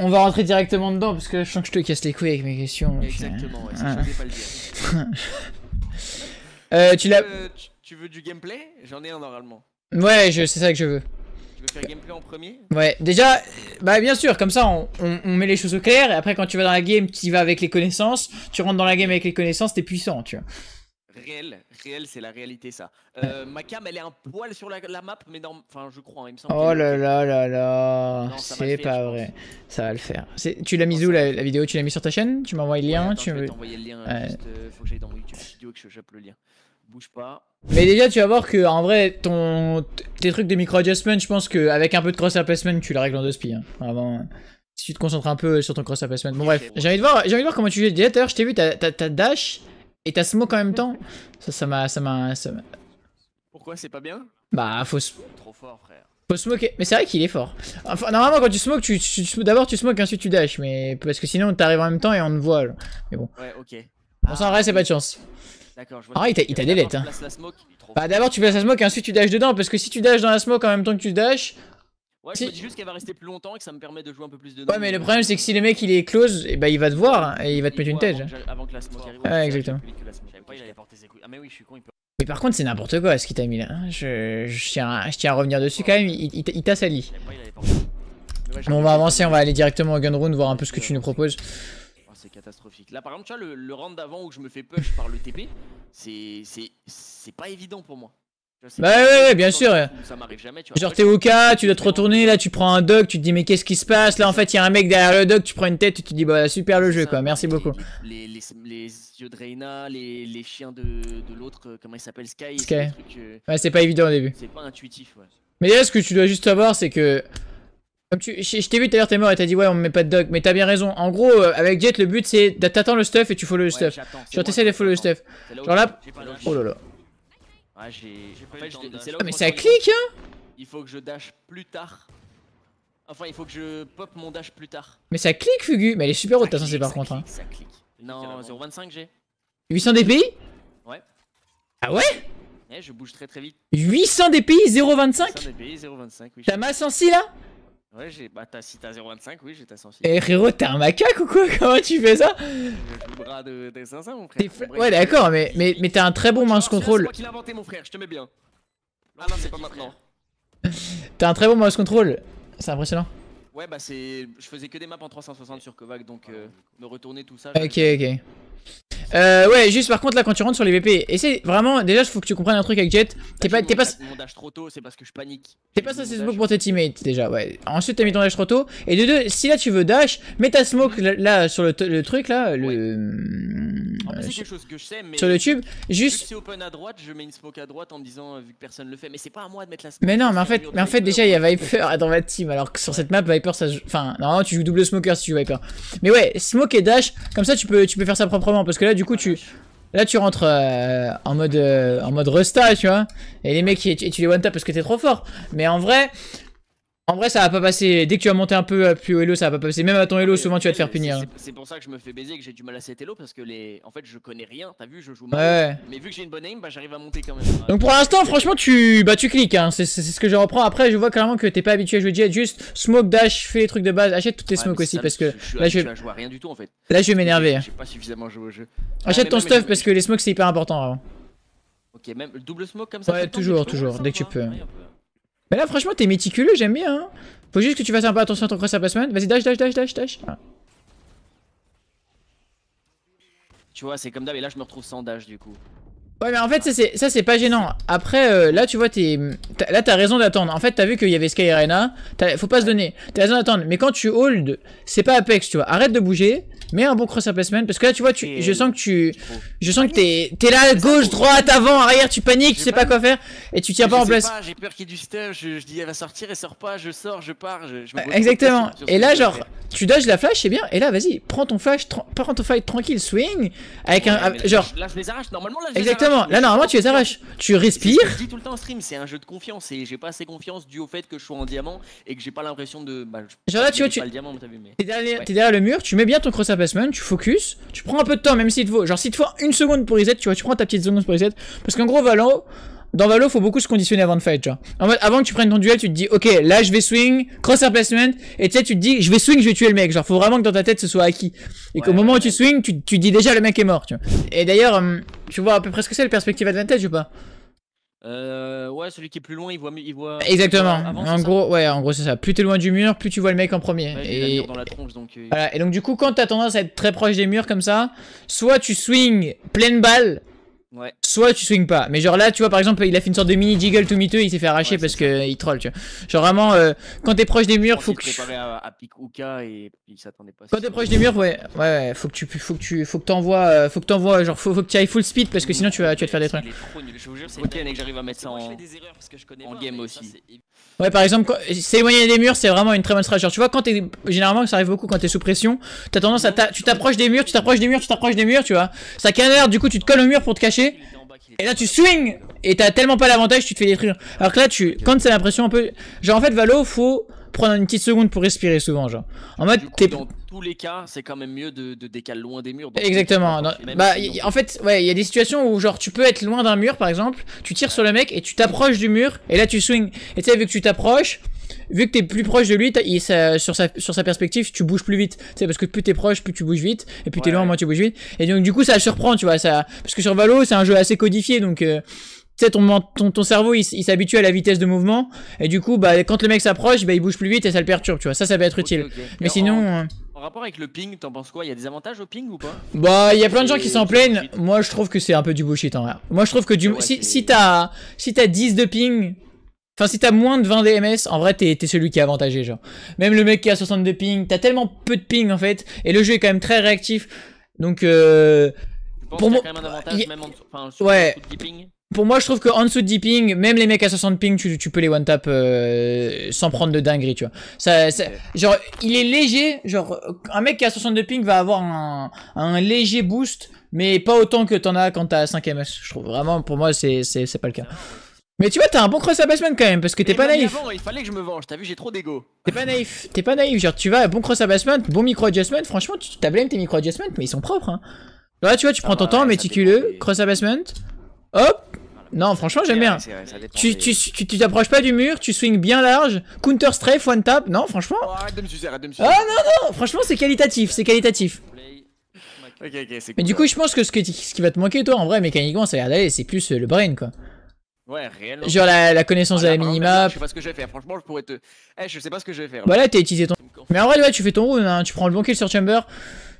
On va rentrer directement dedans parce que je sens que je te casse les couilles avec mes questions. Exactement, ouais, ça, ah. pas le dire. Euh, euh, tu veux du gameplay J'en ai un normalement. Ouais, c'est ça que je veux. Tu veux faire gameplay en premier Ouais, déjà, bah bien sûr, comme ça on, met les choses au clair et après quand tu vas dans la game, tu y vas avec les connaissances, tu rentres dans la game avec les connaissances, t'es puissant, tu vois. Réel, réel, c'est la réalité ça. Euh, ma cam, elle est un poil sur la, map, mais non, enfin, je crois, hein, il me semble. Oh là là là là, c'est pas vrai. Ça va le faire. Tu l'as mise où la, vidéo Tu l'as mise sur ta chaîne Tu m'envoies le lien tu... Je le lien, euh, faut que j'aille dans YouTube vidéo et que je chope le lien. Bouge pas. Mais déjà, tu vas voir que en vrai, ton tes trucs de micro-adjustment, je pense qu'avec un peu de cross placement, tu la règles en deux spies. Hein. Avant, hein. si tu te concentres un peu sur ton cross placement. Bon bref, j'ai envie de voir, j'ai envie de voir comment tu joues. Déjà, je t'ai vu, ta dash, et t'as smoke en même temps Ça, ça m'a. Ça m'a Pourquoi c'est pas bien Bah, faut. Trop fort, frère. Faut smoker. Mais c'est vrai qu'il est fort. Enfin, normalement, quand tu smokes, tu, tu, d'abord tu smokes, ensuite tu dash. Mais parce que sinon, t'arrives en même temps et on te voit. Mais bon. Ouais, ok. Bon ça s'en reste, c'est pas de chance. D'accord, je vois. Ah, il t'a des lettres. Hein. Bah, d'abord, tu places la smoke et ensuite tu dash dedans. Parce que si tu dash dans la smoke en même temps que tu dash... Ouais, je dis juste qu'elle va rester plus longtemps et que ça me permet de jouer un peu plus de. Ouais, mais le euh, problème c'est que si le mec il est close, et eh bah ben, il va te voir et il va te mettre une tête. Avant que la smoke arrive. Ah, exactement. Ah, mais oui, je suis con, il peut. Mais par contre, c'est n'importe quoi ce qu'il t'a mis là. Hein. Je, je, tiens à, je, tiens à, revenir dessus quand même, il, il, t'a sali. Bon, on va avancer, on va aller directement au Gunrun, voir un peu ce que tu nous proposes. Oh, c'est catastrophique. Là, par exemple, tu vois, le, le round d'avant où je me fais push par le TP, c'est pas évident pour moi. Bah ouais, ouais, bien sûr. Ça m'arrive jamais, Genre t'es au cas, tu dois te retourner, là tu prends un dog, tu te dis mais qu'est-ce qui se passe Là en fait il y a un mec derrière le dog, tu prends une tête, et tu te dis bah super le jeu quoi, merci beaucoup. Les, les, les, yeux de Reina, les, chiens de, l'autre, euh, comment il s'appelle Sky. Sky. Euh, ouais c'est pas évident au début. C'est pas intuitif ouais. Mais là ce que tu dois juste savoir c'est que... Comme tu, je, t'ai vu tout à l'heure, t'es mort et t'as dit ouais, on me met pas de dog, mais t'as bien raison. En gros, euh, avec Jet, le but c'est t'attends le stuff et tu follow le ouais, stuff. Genre t'essaies de follow le stuff. Genre là, oh là là. Ah j'ai. Ah, mais ça clique, hein Il faut que je dash plus tard. Enfin, il faut que je pop mon dash plus tard. Mais ça clique, Fugu Mais elle est super haute ta censé par contre. hein. Ça clique. Non, 0,25 j'ai. 800 DPI Ouais. Ah ouais Ouais, eh, je bouge très très vite. 800 DPI, 0,25 800 DPI, 0,25, oui. T'as ma sensi là Ouais, j'ai. Bah, as... si t'as 0,25, oui, j'ai ta 106. Eh, frérot, t'es un macaque ou quoi Comment tu fais ça le bras de, de 500, mon frère. Ouais, d'accord, mais, mais, mais t'as un très bon mouse control. C'est qui inventé, mon frère, je te mets bien. Ah non, c'est pas maintenant. t'as un très bon mouse control. C'est impressionnant. Ouais, bah, c'est. Je faisais que des maps en 360 sur Kovac, donc euh, ah, me retourner tout ça. Ok, ok. Euh, ouais, juste par contre, là, quand tu rentres sur les VP, essaie vraiment. Déjà, il faut que tu comprennes un truc avec Jet. T'es pas. T'es pas. Mon dash trop tôt, c'est parce que je panique. T'es pas censé smoke pour tes teammates, déjà, ouais. Ensuite, t'as mis ton dash trop tôt. Et de deux, si là tu veux dash, mets ta smoke là sur le, truc là. Le. Euh, chose que je sais, mais. Sur le tube, juste. Si open à droite, je mets une smoke à droite en me disant, euh, vu que personne le fait, mais c'est pas à moi de mettre la Mais non, mais en fait, mais en fait déjà, il y a Viper dans ma team, alors que sur cette map, Viper, ça. Enfin, normalement, tu joues double smoker si tu joues Viper. Mais ouais, smoke et dash, comme ça, tu peux, tu peux faire ça proprement, parce que là, du coup, ah, tu... Là, tu rentres euh, en mode euh, en mode resta, tu vois. Et les mecs, tu, les one-tap parce que t'es trop fort. Mais en vrai, en vrai, ça va pas passer. Dès que tu vas monter un peu euh, plus au Elo, ça va pas passer. Même à ton Elo, souvent tu vas te faire punir. C'est pour ça que je me fais baiser et que j'ai du mal à cet Elo parce que les. En fait, je connais rien. T'as vu, je joue mal. Ouais. Mais vu que j'ai une bonne aim, bah j'arrive à monter quand même. Donc pour l'instant, franchement, tu. Bah tu cliques. Hein. C'est ce que je reprends. Après, je vois clairement que t'es pas habitué à jouer Jet. Juste smoke, dash, fais les trucs de base. Achète tous tes smokes aussi parce que. Je, là, je vais. rien du tout en fait. Là, je vais m'énerver. J'ai pas suffisamment joué au jeu. Achète ton stuff parce que les smokes c'est hyper important. Ok, même double smoke comme ça. Ouais, toujours, toujours. Dès que tu hein. peux. Mais là, franchement, t'es méticuleux, j'aime bien. Hein Faut juste que tu fasses un peu attention à ton cross placement. Vas-y, dash, dash, dash, dash, dash. Ah. Tu vois, c'est comme d'hab, et là, je me retrouve sans dash du coup. Ouais, mais en fait, ça c'est pas gênant. Après, euh, là, tu vois, t'es. Là, t'as raison d'attendre. En fait, t'as vu qu'il y avait Sky Arena. Faut pas se donner. T'as raison d'attendre. Mais quand tu hold, c'est pas Apex, tu vois. Arrête de bouger. Mets un bon cross-up placement parce que là, tu vois, tu, je sens que tu, je sens que t'es, es là, gauche, droite, avant, arrière, tu paniques, tu sais pas quoi faire et tu tiens pas en place. J'ai peur qu'il y ait du stuff, je, dis elle va sortir, elle sort pas, je sors, je pars, je, euh, Exactement. Et là, genre, tu dodges la flash, c'est bien. Et là, vas-y, prends ton flash, prends ton fight tranquille, swing avec un, genre. Là, je les arrache. Normalement, là, je Exactement. là, normalement, tu les arraches. Tu respires. Je dis tout le temps en stream, c'est un jeu de confiance et j'ai pas assez confiance dû au fait que je sois en diamant et que j'ai pas l'impression de. Bah, genre là, tu vois, tu. T'es derrière, le mur, tu mets bien ton cross tu focus, tu prends un peu de temps, même si te faut. Genre, si te faut une seconde pour reset, tu vois, tu prends ta petite seconde pour reset. Parce qu'en gros, Valo dans Valo, faut beaucoup se conditionner avant de fight, genre. En avant que tu prennes ton duel, tu te dis, ok, là, je vais swing, crosser placement, et tu sais, tu te dis, je vais swing, je vais tuer le mec. Genre, faut vraiment que dans ta tête, ce soit acquis. Et qu'au moment où tu swing tu, tu dis déjà, le mec est mort, tu vois. Et d'ailleurs, hum, tu vois à peu près ce que c'est le perspective advantage ou pas euh, ouais, celui qui est plus loin, il voit. Il voit Exactement. en, gros, ouais, en gros, c'est ça. Plus t'es loin du mur, plus tu vois le mec en premier. et... donc... Euh, et donc, du coup, quand t'as tendance à être très proche des murs comme ça, soit tu swings pleine balle Ouais. Soit tu swings pas. Mais genre là, tu vois, par exemple, il a fait une sorte de mini jiggle tout et il s'est fait arracher parce que il troll, tu vois. Genre vraiment, euh, quand t'es proche des murs, faut que tu. Quand t'es proche des murs, ouais, ouais, faut que tu, faut que tu, faut que t'envoies, euh, faut que t'envoies, genre faut, que tu ailles full speed parce que sinon tu vas, tu vas te faire des trucs. Je vous que j'arrive à mettre ça en, game aussi. Ouais, par exemple, s'éloigner des murs, c'est vraiment une très bonne stratégie. Tu vois, quand généralement, ça arrive beaucoup quand t'es sous pression, t'as tendance à, tu t'approches des murs, tu t'approches des murs, tu t'approches des murs, tu vois. Ça canard, du coup, tu te colles au mur pour te cacher. Et là, tu swings et t'as tellement pas l'avantage, tu te fais détruire. Alors que là, tu, quand c'est l'impression un peu, genre en fait, Valo, faut prendre une petite seconde pour respirer souvent, genre. En mode, coup, Dans tous les cas, c'est quand même mieux de, décaler loin des murs. Exactement. Bah, en fait, ouais, il y a des situations où, genre, tu peux être loin d'un mur, par exemple, tu tires sur le mec et tu t'approches du mur, et là, tu swings. Et tu sais, vu que tu t'approches, vu que t'es plus proche de lui, il, sur, sa, sur sa perspective, tu bouges plus vite. Tu sais parce que plus t'es proche, plus tu bouges vite, et plus tu t'es loin, moins tu bouges vite. Et donc du coup, ça surprend, tu vois. Ça, parce que sur Valo, c'est un jeu assez codifié, donc euh, tu sais, ton, cerveau, il, s'habitue à la vitesse de mouvement. Et du coup, bah, quand le mec s'approche, bah, il bouge plus vite et ça le perturbe, tu vois. Ça, ça peut être utile. Mais sinon. Euh, en, rapport avec le ping, t'en penses quoi Il y a des avantages au ping ou pas Bah, il y a plein de gens qui s'en plaignent. Moi, je trouve que c'est un peu du bullshit en vrai. Moi, je trouve que du. si t'as si t'as 10 de ping. Enfin, si t'as moins de 20 DMS, en vrai, t'es celui qui est avantagé, genre. Même le mec qui a 62 ping, t'as tellement peu de ping en fait. Et le jeu est quand même très réactif. Donc, euh. pour moi. Enfin, ouais. Pour moi, je trouve que en dessous de ping, même les mecs à 60 ping, tu, peux les one-tap euh, sans prendre de dinguerie, tu vois. genre, il est léger, genre, un mec qui a 62 ping va avoir un, léger boost, mais pas autant que t'en as quand t'as 5 ms. Je trouve vraiment, pour moi, c'est pas le cas. Mais tu vois, t'as un bon cross abasement quand même, parce que t'es pas naïf. il fallait que je me venge, t'as vu, j'ai trop d'ego. T'es pas naïf, t'es pas naïf, genre tu vas, bon cross abasement, bon micro adjustment, franchement, tu t'as tes micro adjustments, mais ils sont propres, hein. Là, tu vois, tu prends ton ah bah temps, méticuleux, cross basement. hop, non, franchement, j'aime bien. tu, tu, tu, t'approches pas du mur, tu swings bien large. Counter strafe, one tap. Non, franchement. Oh, arrête de me arrête de me Ah non, non, franchement, c'est qualitatif, c'est qualitatif. Ok, ok, c'est cool. Mais du coup, je pense que ce, que ce qui va te manquer, toi, en vrai, mécaniquement, ça a l'air d'aller, c'est plus euh, le brain, quoi. Ouais, réellement. Genre la, connaissance ah, de la minimap. Je sais pas ce que je vais faire, franchement, je pourrais te. Eh, je sais pas ce que je vais faire. Bah là, t'as utilisé ton. Mais en vrai, ouais, tu fais ton rune, hein. tu prends le bon kill sur Chamber.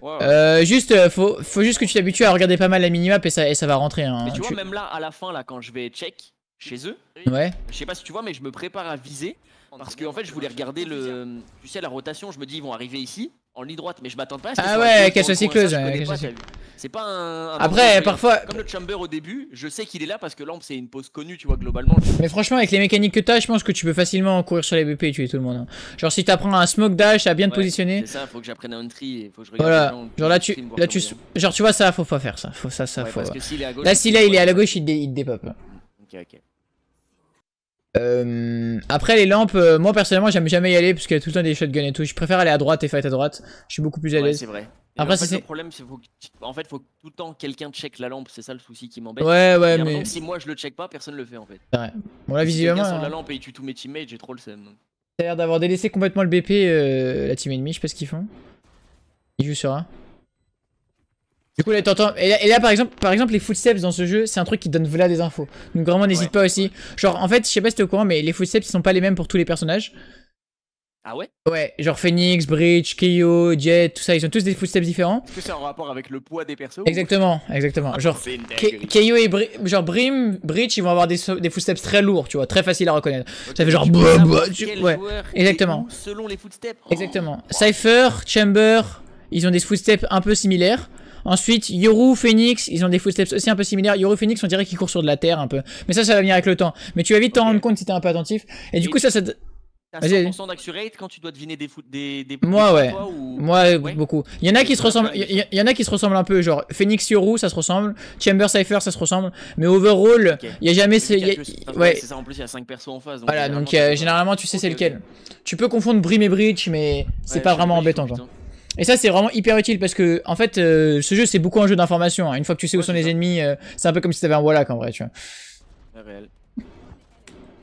Euh, juste, euh, faut, faut juste que tu t'habitues à regarder pas mal la minimap et ça, et ça va rentrer. Hein. Mais tu, vois, même là, à la fin, là, quand je vais check chez eux, ouais. je sais pas si tu vois, mais je me prépare à viser. Parce que en fait, je voulais regarder le, tu sais, la rotation. Je me dis, ils vont arriver ici en ligne droite, mais je m'attends pas à ce que Ah ouais, cache cycleuse. C'est pas un. Après, parfois. Comme le chamber au début, je sais qu'il est là parce que l'amp c'est une pose connue, tu vois, globalement. Mais franchement, avec les mécaniques que t'as, je pense que tu peux facilement courir sur les BP et tuer tout le monde. Hein. Genre, si t'apprends un smoke dash à bien de te positionner. C'est ça, faut que j'apprenne un tree, faut que je regarde. Voilà. genre là, tu, là, tu, genre tu vois ça, faut pas faire ça, faut ça, ça, faut. Euh, là, s'il est, il est à la gauche, il, te Ok, ok. Euh, après les lampes, euh, moi personnellement j'aime jamais y aller parce qu'il y a tout le temps des shotguns et tout. Je préfère aller à droite et fight à droite. Je suis beaucoup plus à l'aise. après, en fait, le problème c'est faut... en fait faut que tout le temps quelqu'un check la lampe, c'est ça le souci qui m'embête. Ouais ouais mais si moi je le check pas, personne le fait en fait. Ouais. Bon là visiblement la hein. lampe et tu tous mes teammates, j'ai trop le seum. Ça a l'air d'avoir délaissé complètement le BP euh, la team ennemie, je sais pas ce qu'ils font. Ils jouent sur un du coup là t'entends et, là par exemple par exemple les footsteps dans ce jeu c'est un truc qui donne voilà des infos donc vraiment n'hésite pas aussi genre en fait je sais pas si t'es au courant mais les footsteps ils sont pas les mêmes pour tous les personnages ah ouais Ouais genre Phoenix, Bridge, Keio, Jet tout ça ils ont tous des footsteps différents Est-ce que c'est en rapport avec le poids des persos Exactement exactement ah, genre Keio et Brim, Bridge ils vont avoir des, footsteps très lourds tu vois très facile à reconnaître ça fait genre ouais exactement selon les footsteps exactement oh. Cypher, Chamber ils ont des footsteps un peu similaires Ensuite, Yoru, Phoenix, ils ont des footsteps aussi un peu similaires. Yoru, Phoenix, on dirait qu'ils courent sur de la terre un peu. Mais ça, ça va venir avec le temps. Mais tu vas vite t'en rendre compte si t'es un peu attentif. Et, du coup, ça, ça. T'as 100% d'accurate quand tu dois deviner des Moi ouais. Moi beaucoup. Il y en a qui se ressemblent il y, en a qui se ressemblent un peu genre Phoenix Yoru ça se ressemble, Chamber Cypher ça se ressemble, mais overall, il a jamais ouais. Voilà, donc euh, généralement tu sais c'est lequel. Tu peux confondre Brim et Breach mais c'est pas vraiment embêtant genre. Et ça, c'est vraiment hyper utile parce que, en fait, euh, ce jeu, c'est beaucoup un jeu d'information. Hein. Une fois que tu sais où sont les ennemis, euh, c'est un peu comme si t'avais un Wallach en vrai, tu vois.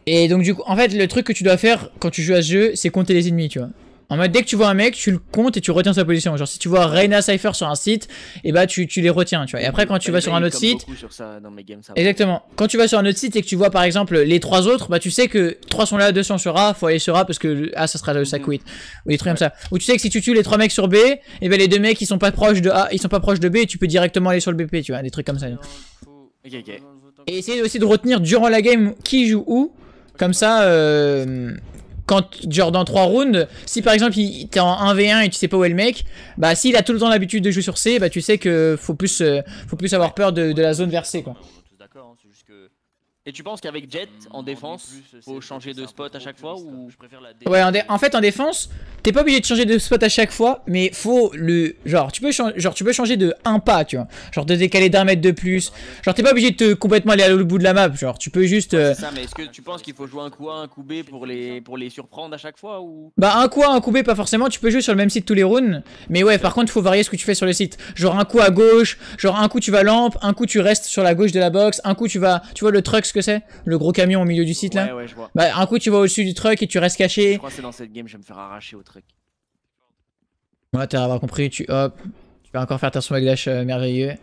Et donc, du coup, en fait, le truc que tu dois faire quand tu joues à ce jeu, c'est compter les ennemis, tu vois. En mode, dès que tu vois un mec, tu le comptes et tu retiens sa position. Genre, si tu vois Reina Cypher sur un site, et eh bah ben, tu, tu les retiens, tu vois. Et après, quand tu bah, vas sur un autre site. exactement. Quand tu vas sur un autre site et que tu vois par exemple les trois autres, bah tu sais que trois sont là, deux sont sur A, faut aller sur A parce que A ça sera le mhm. quitte Ou des trucs comme ça. Ou tu sais que si tu tues les trois mecs sur B, et eh bah, ben, les deux mecs ils sont pas proches de A, ils sont pas proches de B et tu peux directement aller sur le BP, tu vois. Des trucs comme ça. Et essayer aussi de retenir durant la game qui joue où. Comme ça, euh, quand, genre dans 3 rounds, si par exemple t'es en 1v1 et tu sais pas où est le mec, bah s'il a tout le temps l'habitude de jouer sur C, bah tu sais que faut plus, euh, faut plus avoir peur de, de la zone versée. quoi. Et tu penses qu'avec Jet euh, en défense, faut changer de spot à chaque fois ou hein. Ouais, en, fait en défense, t'es pas obligé de changer de spot à chaque fois, mais faut le genre tu peux genre tu peux changer de un pas, tu vois. Genre de décaler d'un mètre de plus. Genre t'es pas obligé de te complètement aller à l'autre bout de la map, genre tu peux juste euh, mais est-ce que tu penses qu'il faut jouer un coup A, un coup B pour les pour les surprendre à chaque fois ou Bah un coup A, un coup B pas forcément, tu peux jouer sur le même site tous les rounds, mais ouais, par contre, faut varier ce que tu fais sur le site. Genre un coup à gauche, genre un coup tu vas lampe, un coup tu restes sur la gauche de la box, un coup tu vas tu vois le truck que c'est Le gros camion au milieu du site là bah, un coup tu vas au-dessus du truck et tu restes caché. Je crois que dans cette game, je vais me faire arracher au truck. Ouais, avoir compris, tu hop. Tu vas encore faire ta son glace euh, merveilleux.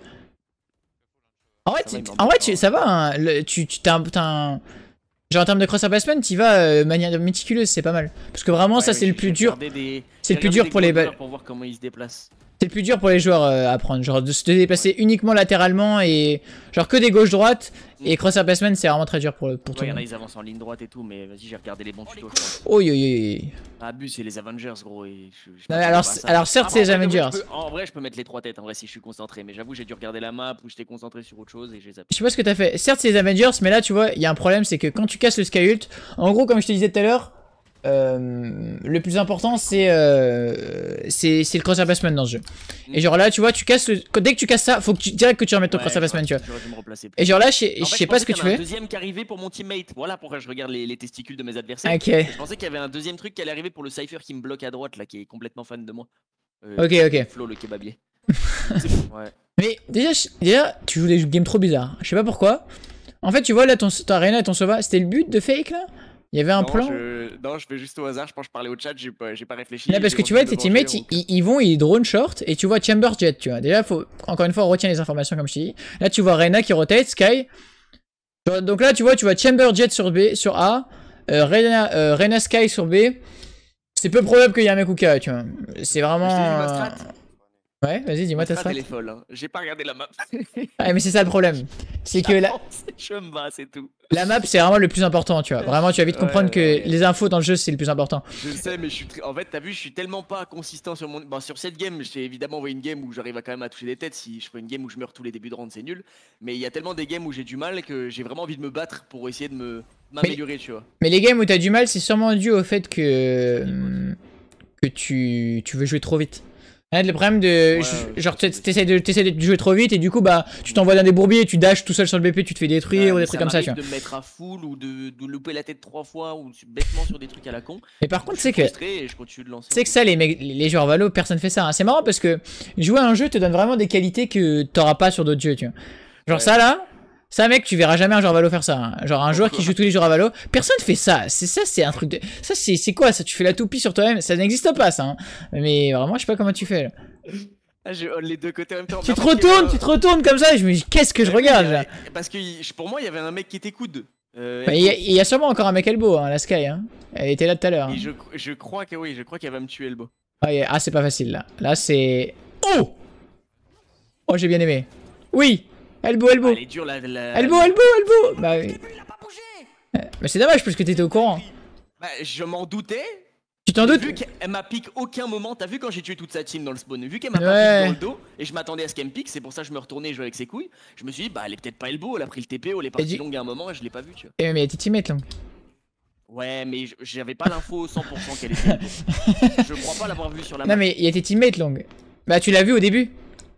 En vrai, en tu, ça va, hein, tu, tu t'as un. Genre en termes de cross-up placement, tu vas euh, de manière méticuleuse, c'est pas mal. Parce que vraiment, ça c'est le plus dur. C'est le plus dur pour les Pour voir comment ils se déplacent. C'est plus dur pour les joueurs euh, à prendre, genre de se déplacer uniquement latéralement et genre que des gauches-droites mm. et cross placement c'est vraiment très dur pour, pour tout le monde. ils avancent en ligne droite et tout, mais vas-y j'ai regardé les bons tutos. Oh oui oui. Abus c'est les Avengers gros. non, alors, alors certes ah, c'est les Avengers. en vrai je peux mettre les trois têtes en vrai si je suis concentré, mais j'avoue j'ai dû regarder la map ou j'étais concentré sur autre chose et j'ai Je sais pas ce que t'as fait, certes c'est les Avengers mais là tu vois il y a un problème c'est que quand tu casses le Sky en gros comme je te disais tout à l'heure, euh, le plus important, c'est euh, c'est le cross placement dans ce jeu. Et genre là, tu vois, tu casses le... dès que tu casses ça, faut que tu direct que tu remettes ton cross placement, tu vois. Et genre là, je, sais pas ce que, tu fais. Deuxième qui arrivait pour mon teammate. Voilà pourquoi je regarde les, testicules de mes adversaires. Ok. Je pensais qu'il y avait un deuxième truc qui allait arriver pour le Cypher qui me bloque à droite là, qui est complètement fan de moi. Euh, ok, ok. le kebabier. Mais déjà, tu joues des games trop bizarres. Je sais pas pourquoi. En fait, tu vois là, ton, rien arena et ton sova, c'était le but de fake là il y avait un plan je... Non, je fais juste au hasard, je pense que je parlais au chat, j'ai pas, réfléchi. parce que tu vois, tes teammates, ils, vont, ils drone short et tu vois Chamber Jet, tu vois. Déjà, faut... encore une fois, on retient les informations comme je dis. Là, tu vois Reyna qui rotate, Sky. Donc là, tu vois, tu vois Chamber Jet sur, B, sur A, euh, Reyna, euh, Reyna Sky sur B. C'est peu probable qu'il y ait un mec ou K, tu vois. C'est vraiment. Ouais, vas-y, dis-moi ta strat. Elle est folle, hein. j'ai pas regardé la map. ouais, ah, mais c'est ça le problème. C'est que la. Je me bats, c'est tout. La map, c'est vraiment le plus important, tu vois. Vraiment, tu vas vite comprendre que les infos dans le jeu, c'est le plus important. Je sais, mais En fait, t'as vu, je suis tellement pas consistant sur mon. Bon, sur cette game, j'ai évidemment envoyé une game où j'arrive à quand même à toucher des têtes. Si je fais une game où je meurs tous les débuts de round, c'est nul. Mais il y a tellement des games où j'ai du mal que j'ai vraiment envie de me battre pour essayer de me m'améliorer, tu vois. Mais les games où t'as du mal, c'est sûrement dû au fait que. Hum, que tu, tu veux jouer trop vite le problème de. genre, t'essayes de, de, jouer trop vite et du coup, bah, tu t'envoies dans des bourbiers, tu dashes tout seul sur le BP, tu te fais détruire ou des trucs comme ça, tu vois. mettre à full ou de, louper la tête trois fois ou bêtement sur des trucs à la con. Mais par contre, c'est que. C'est que ça, les, mecs, les joueurs Valo, personne fait ça. Hein. C'est marrant parce que jouer à un jeu te donne vraiment des qualités que t'auras pas sur d'autres jeux, tu vois. Genre, ça là, ça, mec, tu verras jamais un joueur Valo faire ça. Hein. Genre, un joueur qui joue tous les jours à Valo, personne fait ça. C'est ça, c'est un truc de. Ça, c'est quoi Ça, tu fais la toupie sur toi-même. Ça n'existe pas, ça. Hein. Mais vraiment, je sais pas comment tu fais. Là. Ah, les deux côtés en même temps. Tu te retournes, tu te retournes comme ça. Je me dis, qu'est-ce que je eh regarde eh, Parce que pour moi, il y avait un mec qui était coude. Euh, bah, il, y a, sûrement encore un mec Elbow, hein, la Sky. Hein. Elle était là tout à l'heure. Je, crois que oui, je crois qu'elle va me tuer Elbow. Ah, ah c'est pas facile là. Là, c'est. Oh Oh, j'ai bien aimé. Oui Elbow, elbow. Ah, elle est dure la. Elbow, elbow, Bah oui. Mais c'est dommage parce que t'étais au courant. Bah, je m'en doutais. Tu t'en doutes Vu qu'elle m'a pique aucun moment, t'as vu quand j'ai tué toute sa team dans le spawn, vu qu'elle m'a piqué pas dans le dos et je m'attendais à ce qu'elle me pique, c'est pour ça que je me retournais et jouais avec ses couilles. Je me suis dit, bah elle est peut-être pas elbow, elle a pris le TP, elle est partie longue à un moment et je l'ai pas vu, tu vois. Et eh, mais elle était teammate Long Ouais, mais j'avais pas l'info 100% qu'elle était. je crois pas l'avoir vu sur la. Non, mais il était teammate long. Bah, tu l'as vu au début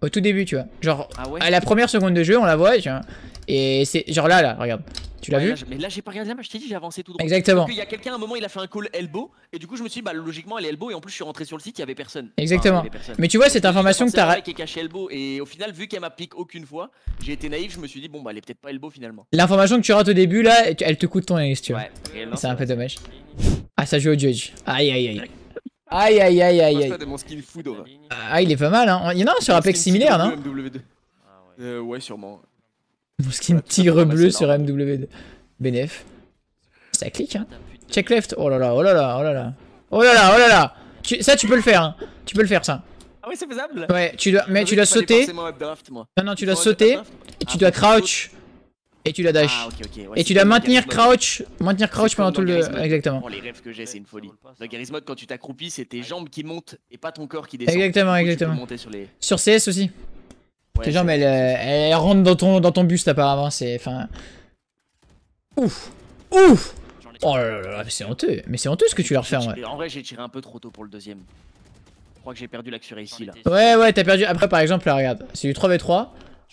au tout début, tu vois. Genre, ah à la première seconde de jeu, on la voit, tu vois. Et c'est genre là, là, regarde. Tu l'as vu Mais là, j'ai pas regardé la map, je t'ai dit, j'ai avancé tout droit. Exactement. Il y a quelqu'un à un moment, il a fait un call elbow, et du coup, je me suis dit, bah logiquement, elle est elbow, et en plus, je suis rentré sur le site, il y avait personne. Exactement. Mais tu vois, cette information que t'as. qui est caché elbow, et au final, vu qu'elle m'a piqué aucune fois, j'ai été naïf, je me suis dit, bon, bah elle est peut-être pas elbow finalement. L'information que tu rates au début, là, elle te coûte ton ex tu vois. c'est un peu dommage. Ah, ça joue au judge. Aïe, aïe, aïe. Aïe aïe aïe aïe aïe. Ah, il est pas mal, hein. Il y en a un sur Apex similaire, non MW2. Euh, ouais, sûrement. Mon skin tigre bleu sur MW2. BNF. Ça clique, hein. Check left. Oh là là, oh là là, oh là là. Oh là là, oh là là. ça, tu peux le faire, hein. Tu peux le faire, ça. Ah oui, c'est faisable Ouais, tu dois, mais ah tu dois sauter. Non, non, tu dois sauter. Et tu dois ah, crouch. Et tu la dash. Ah, et tu dois maintenir crouch, maintenir crouch pendant tout le. Exactement. les rêves que j'ai, c'est une folie. Dans Garry's Mod, quand tu t'accroupis, c'est tes jambes qui montent et pas ton corps qui descend. Exactement, exactement. Sur, les... sur, CS aussi. tes jambes, elles, euh, elles, rentrent dans ton, dans ton buste apparemment. C'est. Enfin. Ouf! Ouf! Oh là là c'est honteux. Mais c'est honteux ce que tu leur fais en vrai. En vrai, j'ai tiré un peu trop tôt pour le deuxième. Je crois que j'ai perdu l'accuré ici là. Ouais, ouais, t'as perdu. Après, par exemple, là, regarde, c'est du 3v3.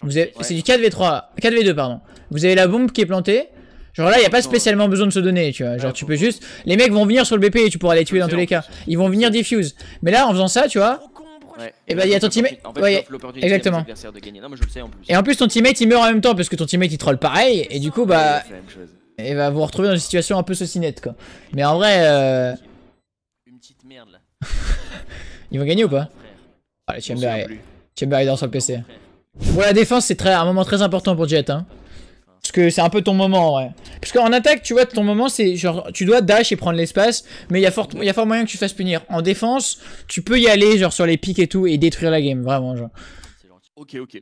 C'est du 4v3, 4v2 pardon. Vous avez la bombe qui est plantée. Genre là, il n'y a pas spécialement besoin de se donner, tu vois. Genre, tu peux juste. Les mecs vont venir sur le BP et tu pourras les tuer dans tous les cas. Ils vont venir diffuse. Mais là, en faisant ça, tu vois. Et, eh bah, ben, il y a ton teammate. En exactement. Et en plus, ton teammate il meurt en même temps parce que ton teammate il troll pareil. Et du coup, bah. et va vous retrouver dans une situation un peu saucinette quoi. Mais en vrai. Euh, une petite merde là. Ils vont gagner ou pas Ah, Chamber dans son PC. Bon, la défense, c'est un moment très important pour Jet. Hein. Parce que c'est un peu ton moment, ouais. Parce qu'en attaque, tu vois, ton moment, c'est genre, tu dois dash et prendre l'espace, mais il y, a fort, moyen que tu fasses punir. En défense, tu peux y aller, genre, sur les pics et tout, et détruire la game, vraiment, genre. Ok, ok.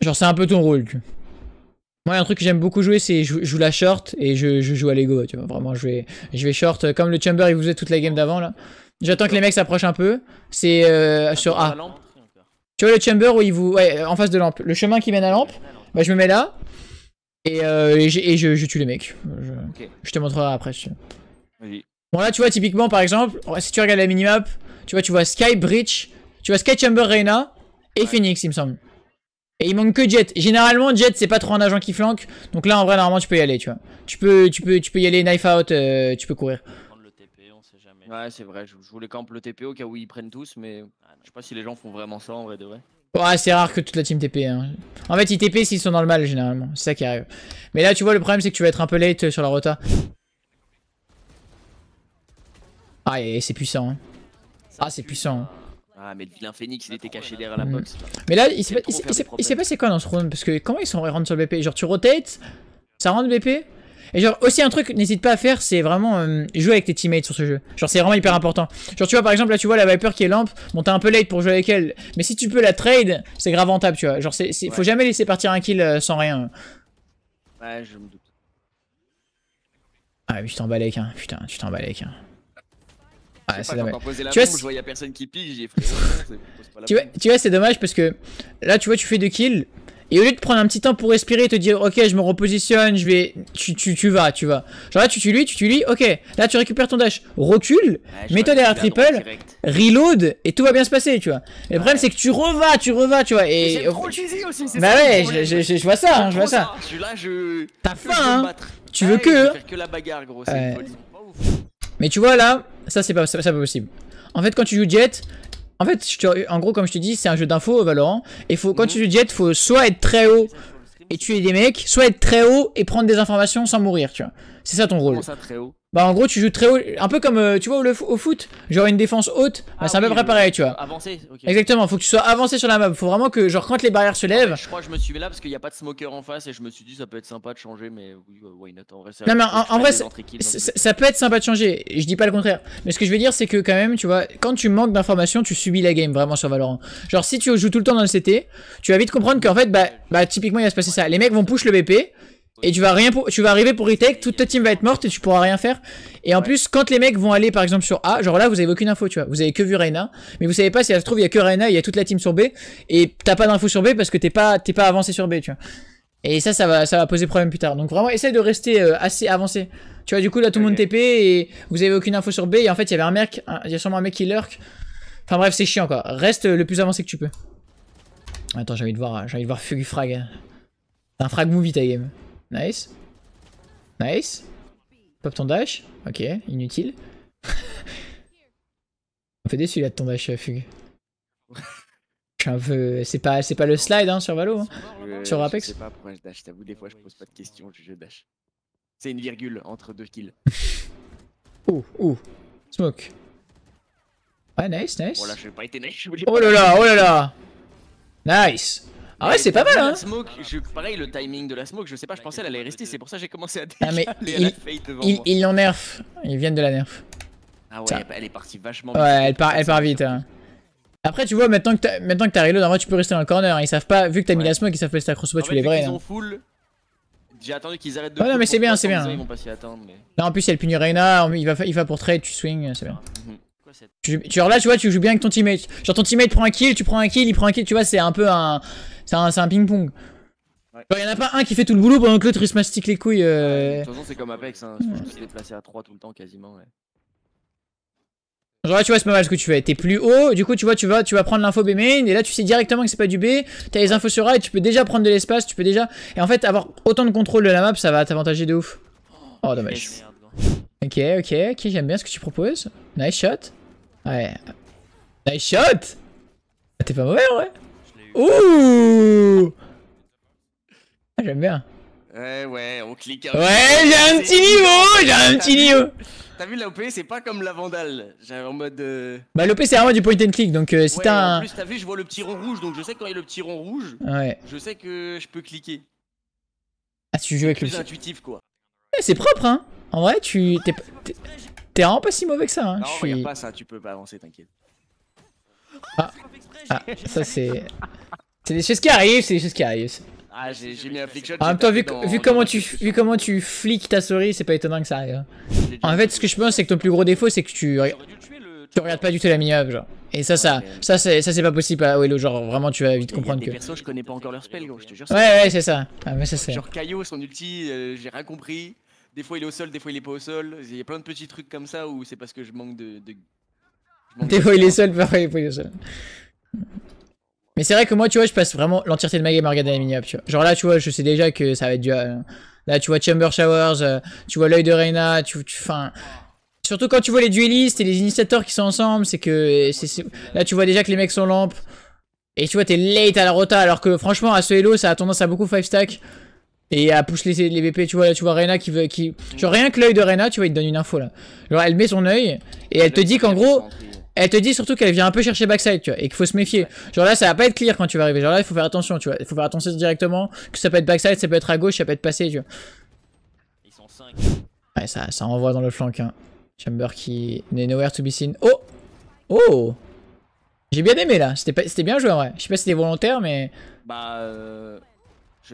Genre, c'est un peu ton rôle, tu moi, un truc que j'aime beaucoup jouer, c'est je joue la short et je, joue à l'ego, tu vois. Vraiment, je vais, je vais short. Euh, comme le chamber, il vous faisait toute la game d'avant, là. J'attends que les mecs s'approchent un peu. C'est euh, sur A. Ah, tu vois le chamber où il vous... Ouais, en face de lampe. Le chemin qui mène à lampe. Bah je me mets là. Et, euh, je, tue les mecs. Je, te montrerai après. Bon là tu vois typiquement par exemple, si tu regardes la minimap, tu vois tu vois Sky Bridge, tu vois Sky Chamber Reina et Phoenix il me semble. Et il manque que Jet. Généralement Jet c'est pas trop un agent qui flanque, donc là en vrai normalement tu peux y aller tu vois. Tu peux, tu peux, tu peux y aller knife out, euh, tu peux courir. Ouais, c'est vrai, je, voulais quand le TP au cas où ils prennent tous, mais ah je sais pas si les gens font vraiment ça en vrai de vrai. Ouais, c'est rare que toute la team TP. Hein. En fait, ils TP s'ils sont dans le mal généralement, c'est ça qui arrive. Mais là, tu vois, le problème c'est que tu vas être un peu late sur la rota. Ah, et c'est puissant. Hein. Ah, c'est puissant. Hein. Ah, mais le vilain phoenix il était caché derrière la mm. box. Mais là, il s'est pas, c'est quoi dans ce round Parce que comment ils sont sur le BP Genre, tu rotates, ça rentre BP, et genre, aussi un truc, n'hésite pas à faire, c'est vraiment euh, jouer avec tes teammates sur ce jeu. Genre, c'est vraiment hyper important. Genre, tu vois, par exemple, là, tu vois la Viper qui est lampe. Bon, t'es un peu late pour jouer avec elle. Mais si tu peux la trade, c'est grave rentable, tu vois. Genre, c'est, faut jamais laisser partir un kill euh, sans rien. Ouais, je me doute. Ah, mais tu t'emballes avec hein Putain, tu t'emballes avec hein Ah, c'est dommage. Tu tu vois, c'est dommage parce que là, tu vois, tu fais deux kills, et au lieu de prendre un petit temps pour respirer et te dire, ok, je me repositionne, je vais. Tu, vas, tu vas. Genre là, tu tues lui, tu tues lui, ok. Là, tu récupères ton dash, recule, mets-toi derrière triple, reload, et tout va bien se passer, tu vois. le problème, c'est que tu revas, tu revas, tu vois. Et. Trop bah ouais, je, je, vois ça, hein, je vois ça. T'as faim, hein. Tu veux que. la bagarre, Mais tu vois là, ça c'est pas, pas possible. En fait, quand tu joues Jet, en fait, en gros, comme je te dis, c'est un jeu d'info Valorant. Et faut, quand mhm. tu te jettes, faut soit être très haut et tuer des mecs, soit être très haut et prendre des informations sans mourir, tu vois. C'est ça ton rôle. très bah en gros tu joues très haut, un peu comme euh, tu vois au, foot, genre une défense haute, bah, ah, c'est à peu près pareil tu vois. Avancer. ok. Exactement, faut que tu sois avancé sur la map, faut vraiment que genre quand les barrières se lèvent. je crois que je me suis mis là parce qu'il n'y a pas de smoker en face et je me suis dit ça peut être sympa de changer mais oui why not en vrai ça, Non mais en, vrai ça, peut être sympa de changer, je dis pas le contraire. Mais ce que je veux dire c'est que quand même tu vois, quand tu manques d'informations tu subis la game vraiment sur Valorant. Genre si tu joues tout le temps dans le CT, tu vas vite comprendre qu'en fait bah, bah typiquement il va se passer ça, les mecs vont push le BP, et tu vas rien tu vas arriver pour retake, toute ta team va être morte et tu pourras rien faire. Et en plus, quand les mecs vont aller par exemple sur A, genre là vous avez aucune info, tu vois, vous avez que vu Reina, mais vous savez pas si elle se trouve il y a que Reina, il y a toute la team sur B et t'as pas d'info sur B parce que t'es pas pas avancé sur B, tu vois. Et ça ça va ça va poser problème plus tard. Donc vraiment essaye de rester euh, assez avancé. Tu vois, du coup là tout le monde TP et vous avez aucune info sur B et en fait il y avait un mec, il y a sûrement un mec qui lurk. Enfin bref, c'est chiant quoi. Reste euh, le plus avancé que tu peux. Attends, j'ai envie de voir, j'ai envie de voir Frag. un frag movie ta game. Nice. Nice. Pop ton dash. Ok, inutile. On fait des celui-là de ton dash, euh, Fugue. un peu... C'est pas, pas le slide hein, sur Valo. Hein. sur Apex. Je pas pourquoi je dash. T'avoue, des fois, je pose pas de questions, je, dash. C'est une virgule entre deux kills. oh, oh, Smoke. Ouais, ah, nice, nice. Oh là, pas nice, Oh là là, oh là là. Nice. Ah ouais, c'est pas mal, hein. smoke, je, pareil, le timing de la smoke, je sais pas, je pensais elle allait rester, c'est pour ça j'ai commencé à ah, mais il, devant Ils l'en nerf, ils viennent de la nerf. Ah ouais, elle est partie vachement vite. Ouais, elle part, elle part vite. Hein. Après, tu vois, maintenant que t'as, maintenant que reload, tu peux rester dans le corner. Hein. Ils savent pas, vu que t'as mis la smoke, ils savent pas si t'as crossbow, tu les vrais. Ils hein. ont full. J'ai attendu qu'ils arrêtent de. Ah non, mais c'est bien, c'est bien. Ils vont attendre. Là, en plus, elle punit Reina. Il va, il va pour trade, tu swing c'est bien. Mhm. Tu, tu, là, tu vois, tu joues bien avec ton teammate. Genre, ton teammate prend un kill, tu prends un kill, il prend un kill. Tu vois, c'est un peu un. C'est un, ping-pong. Ouais. Il en a pas un qui fait tout le boulot pendant que l'autre il se mastique les couilles. Euh. de toute façon, c'est comme Apex, hein. je suis déplacé à 3 tout le temps quasiment. Genre tu vois, c'est pas mal ce que tu fais. T'es plus haut, du coup, tu vois, tu vas, tu vas prendre l'info B main, et là, tu sais directement que c'est pas du B. T'as les infos sur A, et tu peux déjà prendre de l'espace, tu peux déjà. Et en fait, avoir autant de contrôle de la map, ça va t'avantager de ouf. Oh, oh dommage. Ok, ok, ok, j'aime bien ce que tu proposes. Nice shot. Ouais. Nice shot! Ah, t'es pas mauvais, ouais! Ouh ah, J'aime bien. Ouais, ouais, on clique. Un ouais, j'ai un petit niveau, j'ai un petit niveau. T'as vu, l'OP, c'est pas comme la Vandale. J'avais en mode. Euh... Bah, l'OP, c'est vraiment du point and click, donc euh, si t'as un. En plus, t'as vu, je vois le petit rond rouge, donc je sais quand il y a le petit rond rouge, ouais. je sais que je peux cliquer. Ah, tu joues avec le. C'est intuitif, quoi. Ouais, c'est propre, hein. En vrai, tu. T'es vraiment pas si mauvais que ça, hein. Non, je suis... pas ça, tu peux pas avancer, t'inquiète. Ah. ah, ça c'est... C'est des choses qui arrivent, c'est des choses qui arrivent. Ah, j'ai mis un flick En même temps, vu, comment tu, vu comment tu fliques ta souris, c'est pas étonnant que ça arrive. Hein. En fait, ce que je pense, c'est que ton plus gros défaut, c'est que tu, regardes pas du tout la mini genre. Et ça, ça, ça, c'est, ça, c'est pas possible à ah, Willow. Genre, vraiment, tu vas vite comprendre que. je connais pas encore leur spell, gros, je te jure. Ouais, ouais, c'est ça. Ah, mais ça Genre, Kayo, son ulti, euh, j'ai rien compris. Des fois, il est au sol, des fois, il est pas au sol. Il y a plein de petits trucs comme ça où c'est parce que je manque de Théo, il est seul, pareil, il est seul. Mais c'est vrai que moi, tu vois, je passe vraiment l'entièreté de ma game à regarder la mini-up, tu vois. Genre là, tu vois, je sais déjà que ça va être du... Euh, là, tu vois Chamber Showers, euh, tu vois l'œil de Reyna, tu... Enfin... Surtout quand tu vois les duellistes et les initiateurs qui sont ensemble, c'est que... Là, tu vois déjà que les mecs sont lampes. Et tu vois, t'es late à la rota, alors que franchement, à ce hello, ça a tendance à beaucoup 5 stack. Et à pousser les, les BP, tu vois, là, tu vois Reyna qui veut... Qui... Genre rien que l'œil de Reyna, tu vois, il te donne une info, là. Genre, elle met son œil, et ah, elle te dit qu'en gros... Elle te dit surtout qu'elle vient un peu chercher backside, tu vois, et qu'il faut se méfier. Genre là, ça va pas être clear quand tu vas arriver. Genre là, il faut faire attention, tu vois. Il faut faire attention directement, que ça peut être backside, ça peut être à gauche, ça peut être passé, tu vois. Ils sont Ouais, ça, ça envoie dans le flanc, hein. Chamber qui n'est nowhere to be seen. Oh Oh J'ai bien aimé là, c'était bien joué en vrai. Je sais pas si c'était volontaire, mais... Bah... Euh...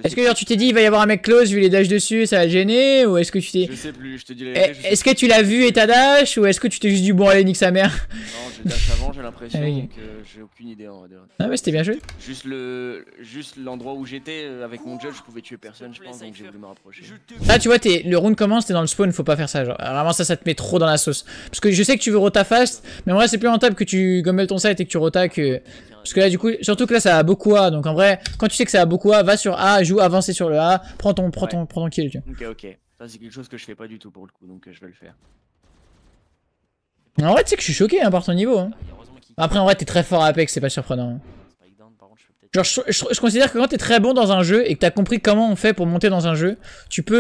Est-ce que tu t'es dit il va y avoir un mec close vu les dash dessus ça va gêner ou est-ce que tu t'es Je sais plus, je te dis la eh, Est-ce que tu l'as vu et t'as dash ou est-ce que tu t'es juste dit bon allez nique sa mère Non, j'ai dash avant, j'ai l'impression ah que j'ai aucune idée en vrai. Ah mais c'était bien joué. Juste le juste l'endroit où j'étais euh, avec mon judge, je pouvais tuer personne, je pense donc j'ai voulu me rapprocher. Là, ah, tu vois, es... le round commence, t'es dans le spawn, faut pas faire ça genre. Alors, ah, vraiment ça ça te met trop dans la sauce parce que je sais que tu veux rota fast, mais en vrai c'est plus rentable que tu gommelles ton site et que tu rota que parce que là, du coup, surtout que là, ça a beaucoup A. Donc en vrai, quand tu sais que ça a beaucoup A, va sur A, joue avancé sur le A, prends ton, prends ton, kill. Tu Ok, ok. Ça, c'est quelque chose que je fais pas du tout pour le coup, donc euh, je vais le faire. En vrai, tu sais que je suis choqué hein, par ton niveau. Hein. Ah, Après, en vrai, t'es très fort à Apex, c'est pas surprenant. Hein. Genre, je, considère que quand t'es très bon dans un jeu et que t'as compris comment on fait pour monter dans un jeu, tu peux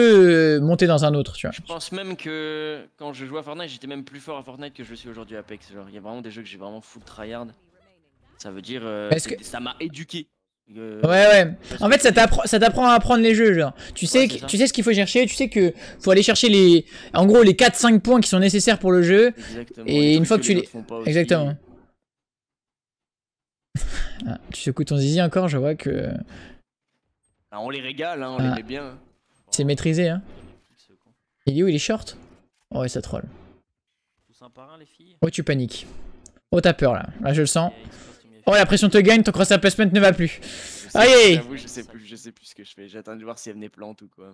euh, monter dans un autre, tu vois. Je pense même que quand je jouais à Fortnite, j'étais même plus fort à Fortnite que je suis aujourd'hui à Apex. Genre, il y a vraiment des jeux que j'ai vraiment full tryhard. Ça veut dire euh, ça m'a éduqué. Euh, ouais ouais. En fait ça t'apprend ça t'apprend à apprendre les jeux genre. Tu sais que, tu sais ce qu'il faut chercher, tu sais que faut aller chercher les en gros les 4 5 points qui sont nécessaires pour le jeu Exactement. et une fois que, tu les, Exactement. Ah, tu secoues ton zizi encore, je vois que ah, on les régale hein, on ah. les met bien. Hein. C'est maîtrisé hein. Il est où il est short oh, ouais, ça troll. Oh tu paniques. Oh t'as peur là. Là je le sens. Oh, la pression te gagne, ton cross placement ne va plus. Allez J'avoue, je, sais plus, je sais plus ce que je fais. j'attends de voir si elle venait plante ou quoi.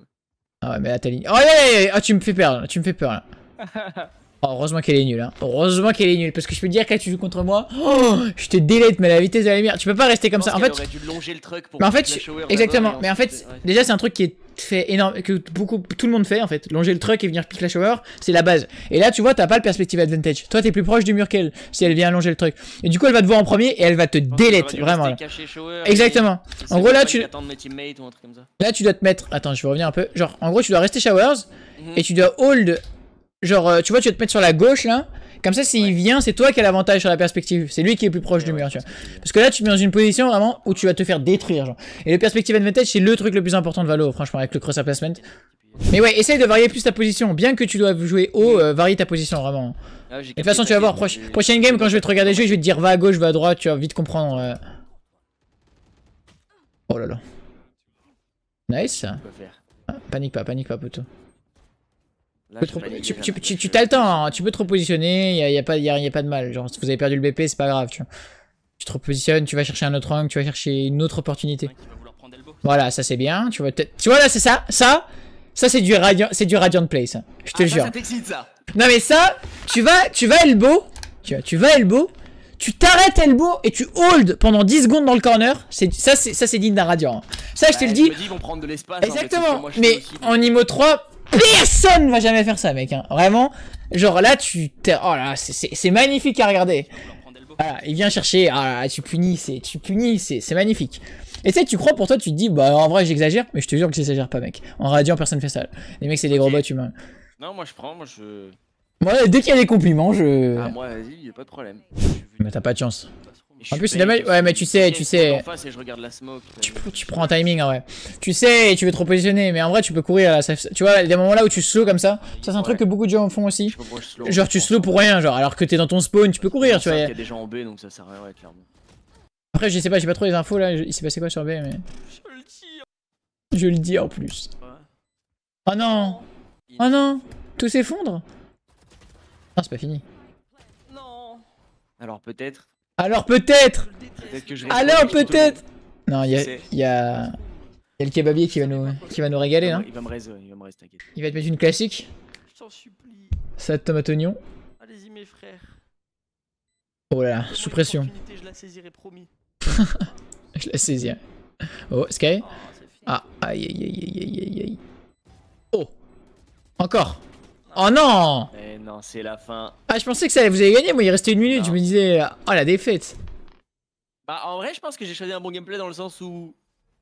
Ah ouais, mais là, t'as ligne. Oh, ouais, Ah, tu me fais peur, là. Tu me fais peur, là. oh, heureusement qu'elle est nulle, hein. Heureusement qu'elle est nulle, parce que je peux te dire, quand tu joues contre moi, oh, je te délète, mais à la vitesse de la lumière. Tu peux pas rester comme ça. En fait, dû longer le truc pour mais en fait, exactement. Mais en fait, déjà, c'est un truc qui est fait énorme, que beaucoup, tout le monde fait en fait. Longer le truc et venir pique la shower, c'est la base. Et là, tu vois, t'as pas le perspective advantage. Toi, t'es plus proche du mur qu'elle si elle vient longer le truc. Et du coup, elle va te voir en premier et elle va te déleter vraiment. Exactement. En gros, là, tu. Là, tu dois te mettre. Attends, je vais revenir un peu. Genre, en gros, tu dois rester showers mhm. et tu dois hold. Genre, euh, tu vois, tu dois te mettre sur la gauche là comme ça, s'il vient, c'est toi qui as l'avantage sur la perspective. C'est lui qui est plus proche du mur, tu vois. Parce que là, tu mets dans une position vraiment où tu vas te faire détruire, genre. Et le perspective advantage, c'est le truc le plus important de Valo, franchement, avec le cross placement. Mais ouais, essaye de varier plus ta position. Bien que tu dois jouer haut, euh, varie ta position, vraiment. Ah, Et de toute façon, tu vas voir, prochaine game, quand je vais te regarder jouer, je vais te dire va à gauche, va à droite, tu vas vite comprendre. Euh. Oh là là. Nice. Ah, panique pas, panique pas, poteau tu, tu, le euh, temps, hein. tu peux te repositionner, il n'y a, y a, pas, y pas de mal. Genre, si vous avez perdu le BP, c'est pas grave. Tu, tu te repositionnes, tu vas chercher un autre angle, tu vas chercher une autre opportunité. Voilà, ça c'est bien. Tu vois, tu vois là, c'est ça, ça, ça c'est du radiant, c'est du radiant play, hein, Je te ah, le jure. Non mais ça, tu vas, tu vas elbow, tu, tu vas elbow, tu t'arrêtes elbow et tu hold pendant 10 secondes dans le corner. ça, c'est ça, c'est digne d'un radiant. Hein. Ça, je te le bah, dis. Exactement. mais en IMO 3, personne va jamais faire ça, mec. Hein. Vraiment, genre là, tu, oh là, c'est magnifique à regarder. Voilà, il vient chercher, ah là, tu punis, c'est, tu punis, c'est magnifique. Et tu sais, tu crois pour toi, tu te dis, bah en vrai j'exagère, mais je te jure que j'exagère pas, mec. En radio, personne fait ça. Les mecs, c'est des gros bots humains. Non, moi je prends, moi je. Moi, dès qu'il y a des compliments, je. Ah, moi, vas-y, y'a pas de problème. Mais t'as pas de chance. En plus, c'est ouais, mais tu sais, tu sais. Tu, euh, tu, prends un timing, ouais. Tu sais, tu veux trop positionner, mais en vrai, tu peux courir. Là, euh, tu vois, des moments là où tu slow comme ça. Ah, ça, c'est un truc que beaucoup de gens font aussi. Genre, tu slow pour rien, genre, alors que t'es dans ton spawn, tu peux courir, tu vois. Il y a des gens en B, donc ça sert à rien, Après, je sais pas, j'ai pas trop les infos là. Il s'est passé quoi sur B, mais. Je le dis. Hein. Je le dis en plus. Oh non. Oh non. Tout s'effondre. Non, c'est pas fini. Alors peut-être alors peut-être Alors peut-être Non, il y a, y, y le kebabier qui va nous, qui va nous régaler. Hein. Il va me il va te mettre une classique. Je supplie. tomate oignon. Allez-y mes frères. Oh là, là sous pression. Je la saisirai, promis. je la saisirai. Oh, Sky oh, Ah, aïe aïe aïe aïe aïe aïe. Oh Encore Oh non Mais eh non, c'est la fin. Ah, je pensais que ça, vous avez gagné, moi il restait une minute, je me disais, oh la défaite. Bah en vrai, je pense que j'ai choisi un bon gameplay dans le sens où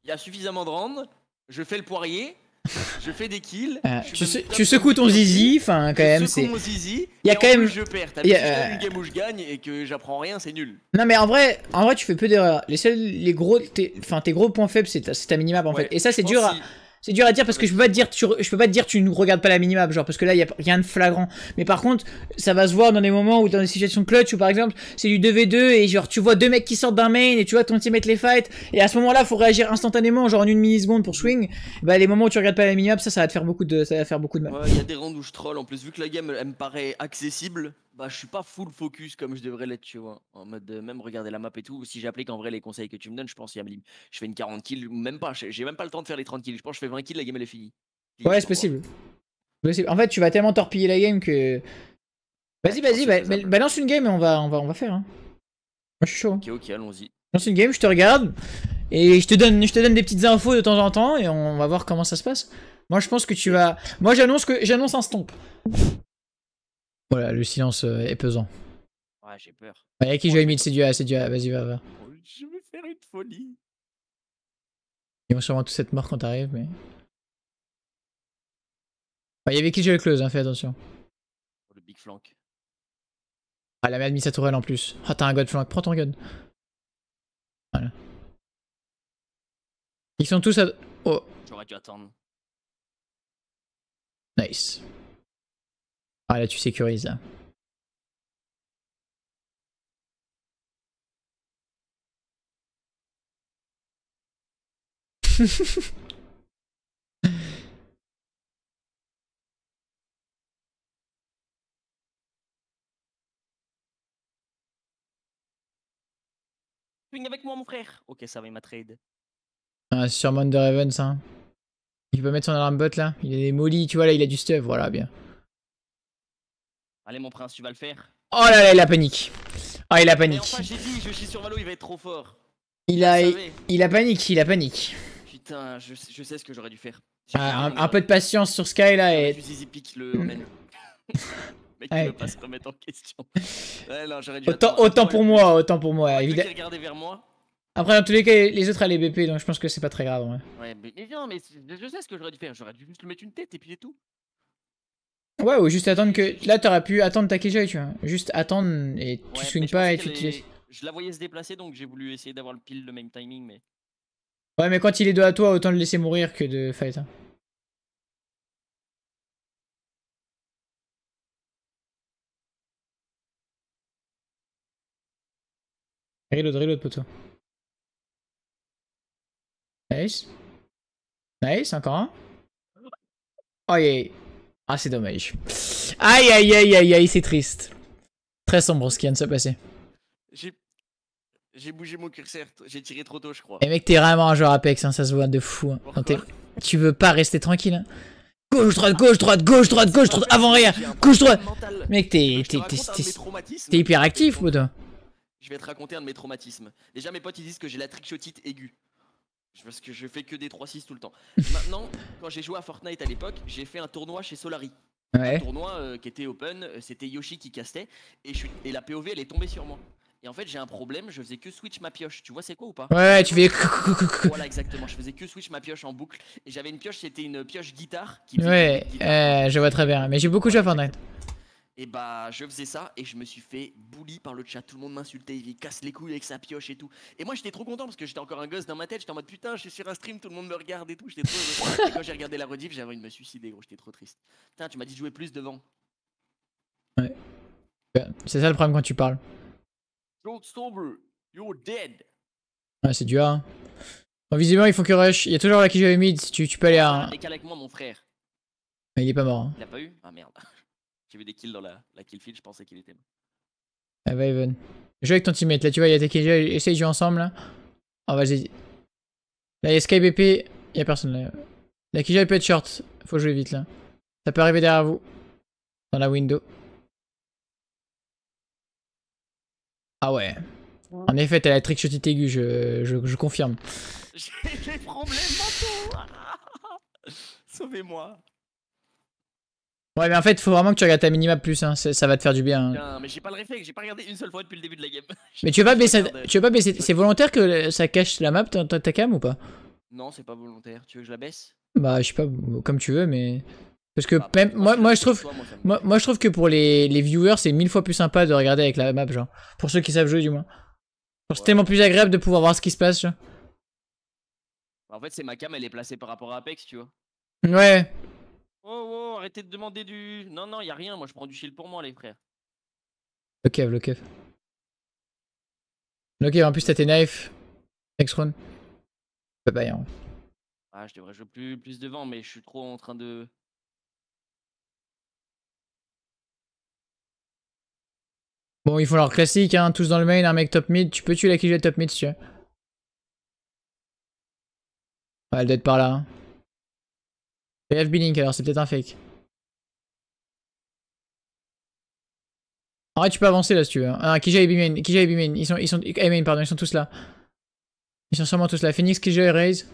il y a suffisamment de rounds, je fais le poirier, je fais des kills. Euh, tu, secoues ton zizi, enfin quand même c'est. Il y a quand même. Je perds. T'as euh... une game où je gagne et que j'apprends rien, c'est nul. Non mais en vrai, en vrai tu fais peu d'erreurs. Les seuls, les gros, enfin tes gros points faibles, c'est ta, ta minimap en fait. Et ça c'est dur. À c'est dur à dire parce que je peux pas te dire tu je peux pas te dire tu ne regardes pas la minimap genre parce que là il y a rien de flagrant. Mais par contre, ça va se voir dans des moments où dans des situations clutch où par exemple, c'est du 2v2 et genre tu vois deux mecs qui sortent d'un main et tu vois ton team mettre les fights et à ce moment-là, faut réagir instantanément genre en une milliseconde pour swing. Bah les moments où tu regardes pas la minimap, ça ça va te faire beaucoup de ça va faire beaucoup de mal. il y a des rounds où je troll en plus vu que la game elle me paraît accessible bah, je suis pas full focus comme je devrais l'être, tu vois. En mode même regarder la map et tout. Si j'applique en vrai les conseils que tu me donnes, je pense qu'il Je fais une 40 kills, même pas. J'ai même pas le temps de faire les 30 kills. Je pense que je fais 20 kills, la game elle est finie. Ouais, c'est possible. En fait, tu vas tellement torpiller la game que. Ah, vas-y, vas-y, bah, bah, balance une game et on va, on va, on va faire. Hein. Moi, je suis chaud. Hein. Ok, ok, allons-y. Balance une game, je te regarde et je te donne, je te donne des petites infos de temps en temps et on va voir comment ça se passe. Moi, je pense que tu vas. Moi, j'annonce que j'annonce un stomp. Voilà, le silence euh, est pesant. Ouais, j'ai peur. Ouais, qui à oh, mis C'est du A, c'est du A. Vas-y, va, va. Oh, je vais faire une folie. Ils vont sûrement tous être morts quand t'arrives, mais. Il y avait qui le close, hein, fais attention. Oh, le big flank. Ah, la avait mis sa tourelle en plus. Ah, t'as un god flank, prends ton gun. Voilà. Ils sont tous à. Oh. J'aurais dû attendre. Nice. Ah là tu sécurises. Swing avec moi, mon frère. Ok, ça va, il m'a trade. Ah, sûrement de Ravens hein Il peut mettre son alarm bot là. Il est molly, tu vois, là, il a du stuff. Voilà, bien. Allez, mon prince, tu vas le faire. Oh là là, il a panique. oh, il a panique. j'ai dit, je chie sur Valo, il va être trop fort. Il a, il a panique, il a panique. Putain, je, je sais ce que j'aurais dû faire. Ah, un, peu de patience sur Sky là et. Mm. E. Mec, veut pas se remettre en question. autant, pour moi, autant pour moi, évidemment. Après, dans tous les cas, les autres allaient BP, donc je pense que c'est pas très grave. Ouais, ouais mais, mais, mais je sais ce que j'aurais dû faire. J'aurais dû juste le mettre une tête et puis c'est tout. Ouais, ou juste attendre que. Là, t'aurais pu attendre ta Kejoy, tu vois. Juste attendre et tu swing pas et tu te laisses. Je la voyais se déplacer donc j'ai voulu essayer d'avoir le pile le même timing, mais. Ouais, mais quand il est deux à toi, autant le laisser mourir que de fight. Hein. Reload, reload, poteau. Nice. Nice, encore un. Oh yeah. Ah, c'est dommage. Aïe, aïe, aïe, aïe, aïe, c'est triste. Très sombre ce qui vient de se passer. J'ai... bougé mon curseur, j'ai tiré trop tôt, je crois. Et eh, mec, t'es vraiment un joueur Apex, hein, ça se voit de fou. Hein. tu veux pas rester tranquille. Hein. Gauche, droite, gauche, droite, gauche, droite, gauche, droite, avant rien, gauche, droite. Mec, t'es hyper actif, ou toi Je vais te raconter un de mes traumatismes. Déjà, mes potes, ils disent que j'ai la trichotite aiguë. Parce que je fais que des 3-6 tout le temps. Maintenant, quand j'ai joué à Fortnite à l'époque, j'ai fait un tournoi chez Solari. Ouais. Un tournoi euh, qui était open, euh, c'était Yoshi qui castait, et, je suis... et la POV elle est tombée sur moi. Et en fait, j'ai un problème, je faisais que switch ma pioche. Tu vois, c'est quoi ou pas Ouais, tu fais. Voilà, exactement. Je faisais que switch ma pioche en boucle. Et j'avais une pioche, c'était une pioche guitare. Qui ouais, euh, je vois très bien. Mais j'ai beaucoup joué à Fortnite et bah je faisais ça et je me suis fait bouli par le chat. Tout le monde m'insultait, il casse les couilles avec sa pioche et tout. Et moi j'étais trop content parce que j'étais encore un gosse dans ma tête, j'étais en mode putain, je suis sur un stream, tout le monde me regarde et tout. J'étais trop et quand j'ai regardé la rediff, j'avais envie de me suicider, gros, j'étais trop triste. Putain, tu m'as dit de jouer plus devant. Ouais. C'est ça le problème quand tu parles. Don't you're dead. Ouais, c'est dur. Hein. visiblement, il faut que rush. Il y a toujours la qui j'avais mid, tu, peux aller à. il est pas mort. Hein. Il a pas eu Ah merde. J'avais des kills dans la, la kill feed, je pensais qu'il était mort. Ah eh bah ben, Even. Joue avec ton teammate, là tu vois, il y a des déjà, essaye de jouer ensemble là. Oh vas-y. Là il y a SKYBP, BP, il y a personne là. La Kija peut être short, faut jouer vite là. Ça peut arriver derrière vous. Dans la window. Ah ouais. En effet, t'as la trick aiguë, je, je, je confirme. J'ai des problèmes mentaux. Sauvez-moi. Ouais, mais en fait, faut vraiment que tu regardes ta minimap plus, hein. ça, va te faire du bien. Hein. mais j'ai pas le réflexe, j'ai pas regardé une seule fois depuis le début de la game. mais tu veux pas baisser, tu veux pas baisser, c'est volontaire que ça cache la map, ta, ta cam ou pas Non, c'est pas volontaire. Tu veux que je la baisse Bah, je sais pas, comme tu veux, mais. Parce que bah, même, moi, moi, je trouve, moi, je trouve que pour les, viewers, c'est mille fois plus sympa de regarder avec la map, genre. Pour ceux qui savent jouer, du moins. C'est tellement plus agréable de pouvoir voir ce qui se passe, genre. Bah, en fait, c'est ma cam, elle est placée par rapport à Apex, tu vois. Ouais. Oh, oh, oh, arrêtez de demander du. Non, non, y a rien. Moi, je prends du shield pour moi, les frères. Le cave, le cave. Le cave, en plus, t'as tes knives. Next round. Bye-bye, bah, bah, hein. Ah, je devrais jouer plus, plus devant, mais je suis trop en train de. Bon, ils font leur classique, hein, tous dans le main, un mec top mid. Tu peux tuer la qui top mid si tu veux. Ouais, elle doit être par là. Hein. FB-Link alors, c'est peut-être un fake. En vrai tu peux avancer là si tu veux. Hein. Ah, Kija et main, Kija et B ils sont, ils sont, eh, pardon, ils sont tous là. Ils sont sûrement tous là. Phoenix, Kija et Raze.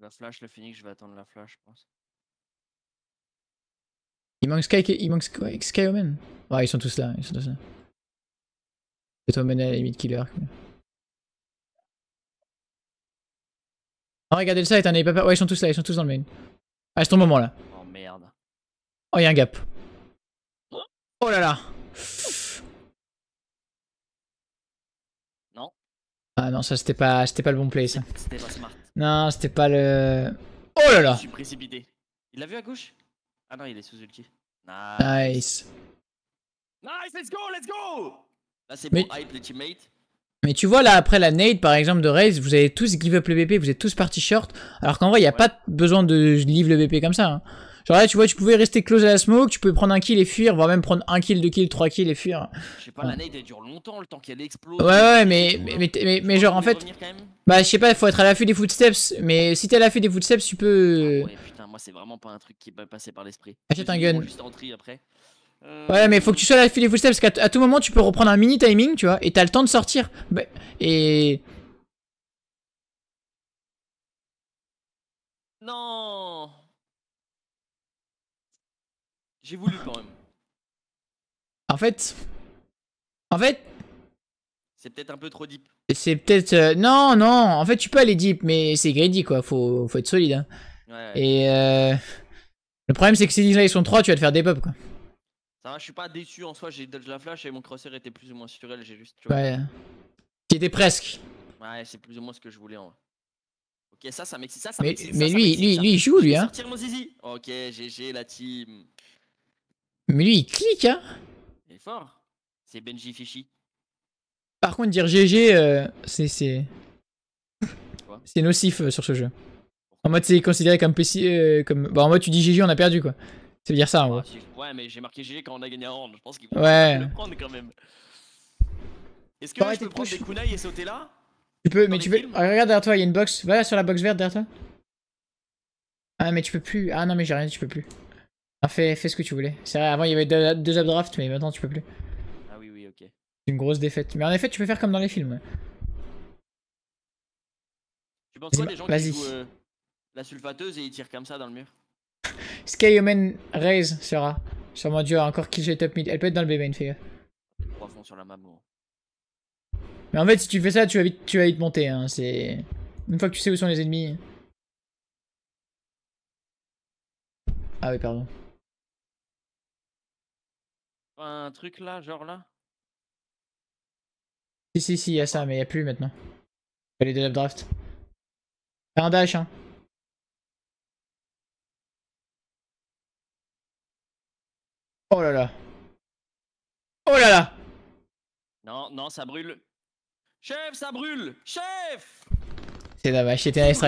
La flash, le Phoenix, je vais attendre la flash, je pense. Il manque Sky, il manque Omen. Ouais, ils sont tous là, ils sont tous là. C'est Omen à la limite killer. Ah, regardez ça, est un Ouais, ils sont tous là, ils sont tous dans le main. Ah, c'est ton moment là. Oh merde. Oh, il y a un gap. Oh là là. Non. Ah non, ça c'était pas, c'était pas le bon place. Non, c'était pas le. Oh là là. Il l'a vu à gauche Ah non, il est sous ulti. Nice. Nice, let's go, let's go. Là c'est bon, hype les teammates. Mais tu vois là après la nade par exemple de Raze, vous avez tous give up le BP, vous êtes tous partis short, alors qu'en vrai il n'y a pas besoin de leave le BP comme ça. Hein. Genre là tu vois tu pouvais rester close à la smoke, tu pouvais prendre un kill et fuir, voire même prendre un kill, deux kills, trois kills et fuir. Je sais pas, la nade elle dure longtemps le temps qu'elle explose. Ouais ouais mais, mais, genre en fait, bah je sais pas, il faut être à l'affût des footsteps, mais si t'es à l'affût des footsteps tu peux... Ah ouais putain moi c'est vraiment pas un truc qui est passé par l'esprit. Achète un gun. Euh, ouais, mais faut que tu sois à la file footsteps parce qu'à tout moment tu peux reprendre un mini timing, tu vois, et t'as le temps de sortir. Bah, et. Non J'ai voulu quand même. En fait. En fait. C'est peut-être un peu trop deep. C'est peut-être. Euh, non, non, en fait tu peux aller deep, mais c'est greedy quoi, faut, être solide. Hein. Et. Euh... Le problème c'est que si là ils sont 3, tu vas te faire des pop quoi. Ça va, je suis pas déçu en soi, j'ai dodge la flash et mon crosshair était plus ou moins sur elle, j'ai juste. Tu vois. Ouais. Qui était presque. Ouais, c'est plus ou moins ce que je voulais en vrai. Ok, ça, ça m'excite. Ça, ça mais, mais lui, lui, hein. lui, il joue, lui, hein. mon zizi. Ok, GG, la team. Mais lui, il clique, hein. Il est fort. C'est Benji Fishy. Par contre, dire GG, euh, c'est. C'est nocif euh, sur ce jeu. En mode, c'est considéré comme PC. Euh, comme... Bon, bah, en mode, tu dis GG, on a perdu, quoi. C'est bien ça, en vrai. Ouais, mais j'ai marqué GG quand on a gagné un round. Je pense qu'il vont le prendre quand même. Est-ce que tu je peux prendre des kunai et sauter là Tu peux, mais tu peux. regarde derrière toi, il y a une box. Voilà, sur la box verte derrière toi. Ah, mais tu peux plus. Ah non, mais j'ai rien tu peux plus. Ah, fais, ce que tu voulais. C'est vrai, avant il y avait deux, deux updrafts, mais maintenant tu peux plus. Ah oui, oui, ok. C'est une grosse défaite. Mais en effet, tu peux faire comme dans les films. vas Tu penses quoi des gens qui euh, la sulfateuse et ils tirent comme ça dans le mur Skyomen Raise sera. Sûrement Dieu encore kill j'ai top mid. Elle peut être dans le B-main, fais Mais en fait, si tu fais ça, tu vas vite, tu vas monter. Hein. C'est Une fois que tu sais où sont les ennemis. Ah oui, pardon. Un truc là, genre là Si, si, si, y'a ça, mais y'a plus maintenant. allez de l'updraft. Fais un dash, hein. Oh là là. Oh là là. Non, non, ça brûle. Chef, ça brûle. Chef. C'est dommage, c'était un nice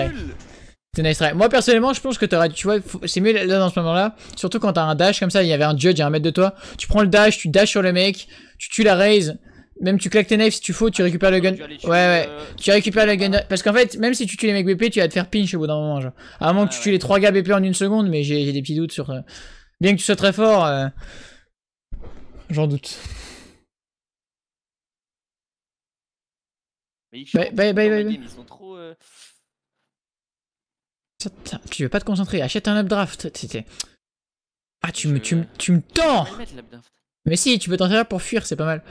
C'était un Moi personnellement, je pense que t'aurais, tu vois, c'est mieux là dans ce moment-là. Surtout quand t'as un dash comme ça, il y avait un judge à un mètre de toi. Tu prends le dash, tu dash sur le mec, tu tues la raise. Même tu claques tes knives si tu faut, tu ah, récupères le gun. Ouais, ouais. tu récupères le gun. Parce qu'en fait, même si tu tues les mecs BP, tu vas te faire pinch au bout d'un moment. À moins que ah tu tues les 3 gars BP en une seconde, mais j'ai des petits doutes sur. Euh, Bien que tu sois très fort, euh, j'en doute. bye, bye, tu veux pas te concentrer, achète un updraft. Ah, tu, me, tu, tu me tends Mais si, tu peux t'en servir pour fuir, c'est pas mal.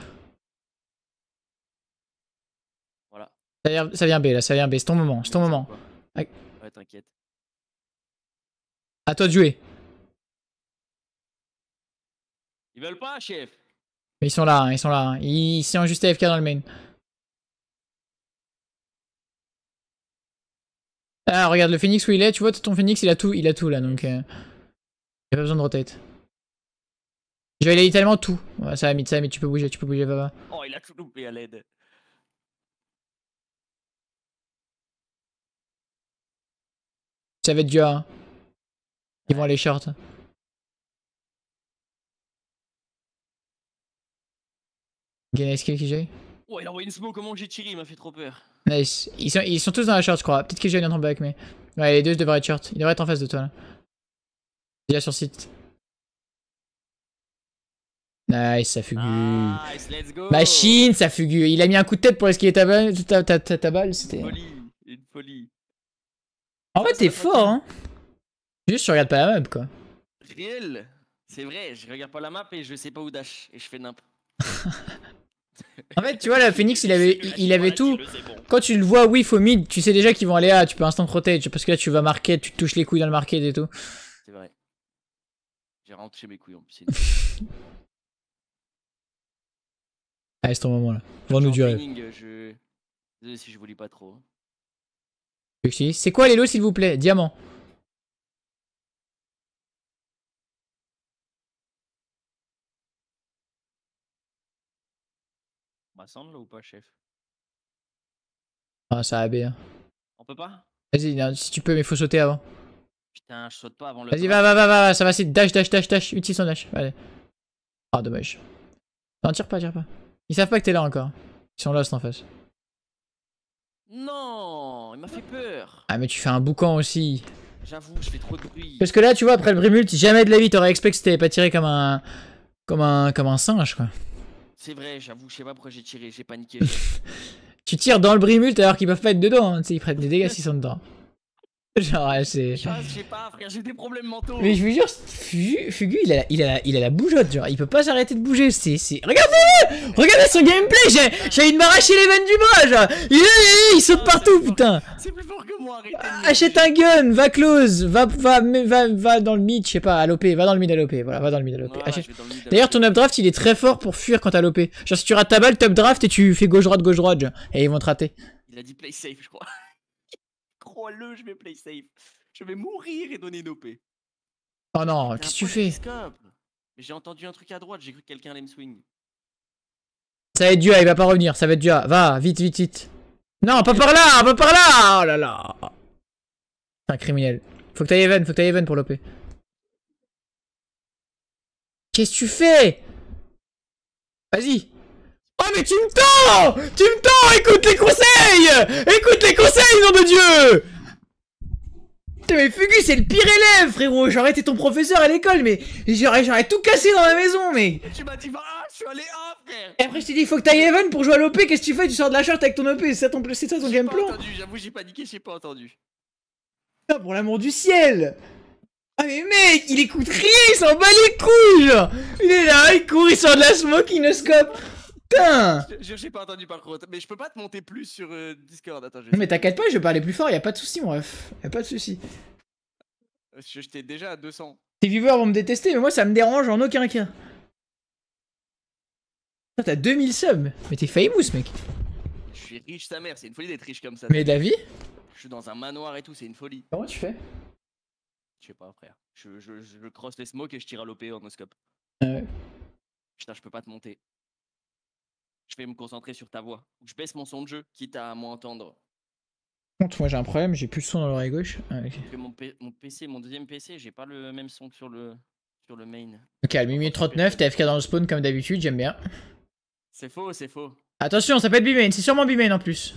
Voilà. Ça vient, B, là, ça vient B, c'est ton moment, c'est ton moment. Ouais, t'inquiète. À toi de jouer. Ils veulent pas, chef. Ils sont là, hein, ils sont là. Hein. Ils sont juste AFK dans le main. Ah, regarde le phoenix où il est. Tu vois, ton phoenix, il a tout, il a tout là. Donc, euh, il a pas besoin de rotate. Je vais tellement tout. ça va, Mid, ça mais tu peux bouger, tu peux bouger, papa. Oh, il a tout loupé à l'aide. Ça va être dur. Hein. Ils vont aller short. Gain SK j'ai Ouais, oh, il a envoyé une smoke, comment j'ai tiré, il m'a fait trop peur. Nice. Ils sont, ils sont tous dans la short, je crois. Peut-être que j'ai dans ton back, mais. Ouais, les deux devraient être short. Ils devraient être en face de toi là. Déjà sur site. Nice, ça fugue. Nice, let's go. Machine, ça fugue. Il a mis un coup de tête pour esquiver ta balle. c'était. Une folie. Une folie. En fait, t'es fort, hein. Juste, je regarde pas la map, quoi. Réel. C'est vrai, je regarde pas la map et je sais pas où dash. Et je fais n'importe. En fait, tu vois, la Phoenix, il avait, il, avait tout. Quand tu le vois, oui, au mid, tu sais déjà qu'ils vont aller à. tu peux instant protège, parce que là, tu vas marquer, tu touches les couilles dans le market et tout. C'est vrai. J'ai rentré mes couilles en piscine. Allez, ah, c'est ton moment là. Vends-nous durer. si je vous pas trop. Hein. C'est quoi les lots, s'il vous plaît Diamant. va bah, là ou pas, chef Ah, ça a B. Hein. On peut pas Vas-y, si tu peux, mais faut sauter avant. Putain, je saute pas avant le. Vas-y, va, va, va, va, ça va c'est Dash, dash, dash, dash. Utilise son dash. Allez. Ah, dommage. Non, tire pas, tire pas. Ils savent pas que t'es là encore. Ils sont lost en face. Non, il m'a fait peur. Ah, mais tu fais un boucan aussi. J'avoue, je fais trop de bruit. Parce que là, tu vois, après le Brimult, jamais de la vie, t'aurais expecté que t'avais pas tiré comme un. comme un. comme un singe, quoi. C'est vrai, j'avoue, je sais pas pourquoi j'ai tiré, j'ai paniqué. tu tires dans le brimulte alors qu'ils peuvent pas être dedans, hein, ils prennent des dégâts s'ils sont dedans. Genre, c'est. Je sais pas, frère, j'ai des problèmes mentaux. Mais je vous jure, Fugu, il, a, il, a, il a la bougeotte, genre, il peut pas s'arrêter de bouger. C'est. regardez Regardez son gameplay, j'ai envie de m'arracher les veines du bras, genre. Il, il, il saute ah, partout, putain C'est plus fort que moi, arrêtez Achète un gun, va close, va, va, va, dans le mid, je sais pas, à l'OP, va dans le mid à l'OP, voilà, va dans le mid à l'OP. D'ailleurs, ton updraft il est très fort pour fuir quand t'as l'OP. Genre, si tu rates ta balle, top draft et tu fais gauche-droite, gauche-droite, et ils vont te rater. Il a dit play safe, je crois. Oh le je vais play safe. Je vais mourir et donner une OP Oh non, qu'est-ce que tu fais J'ai entendu un truc à droite, j'ai cru que quelqu'un allait me swing. Ça va être dur, il va pas revenir, ça va être dur. Va, vite, vite, vite. Non, pas par là, pas par là Oh là là C'est un criminel. Faut que t'ailles Even, faut que t'ailles Even pour l'OP. Qu'est-ce que tu fais Vas-y ah, mais tu me tends Tu me tends Écoute les conseils Écoute les conseils, nom de Dieu Putain mais Fugu c'est le pire élève frérot J'aurais été ton professeur à l'école mais j'aurais tout cassé dans la maison mais Et Tu m'as dit je suis allé A ah, frère Et après je t'ai dit faut que t'ailles Even pour jouer à l'OP, qu'est-ce que tu fais Tu sors de la charte avec ton OP, c'est ça ton, c'est ça ton gameplay plan J'avoue j'ai paniqué, j'ai pas entendu. Putain pour l'amour du ciel ah mais mec, il écoute rien, il s'en bat les couilles Il est là, il court, il sort de la smoke, il ne scope Putain j'ai pas entendu par contre, mais je peux pas te monter plus sur euh, Discord. Attends, je Non Mais t'inquiète pas, je vais parler plus fort, y a pas de soucis, mon ref. Y a pas de soucis. Je, j'étais déjà à 200. Tes viewers vont me détester, mais moi ça me dérange en aucun cas. T'as 2000 subs, mais t'es famous, mec. Je suis riche, sa mère, c'est une folie d'être riche comme ça. Mais David Je suis dans un manoir et tout, c'est une folie. Comment tu fais Je sais pas, frère. Je, je, je cross les smokes et je tire à l'OPE, en oscope. Ah ouais. Putain, je peux pas te monter je vais me concentrer sur ta voix. Je baisse mon son de jeu, quitte à m'entendre. Contre, moi j'ai un problème, j'ai plus de son dans l'oreille gauche. Ah, mon, PC, mon deuxième PC, j'ai pas le même son que sur le, sur le main. Ok, à minutes 39, t'as FK dans le spawn comme d'habitude, j'aime bien. C'est faux, c'est faux. Attention, ça peut être B-Main, c'est sûrement B-Main en plus.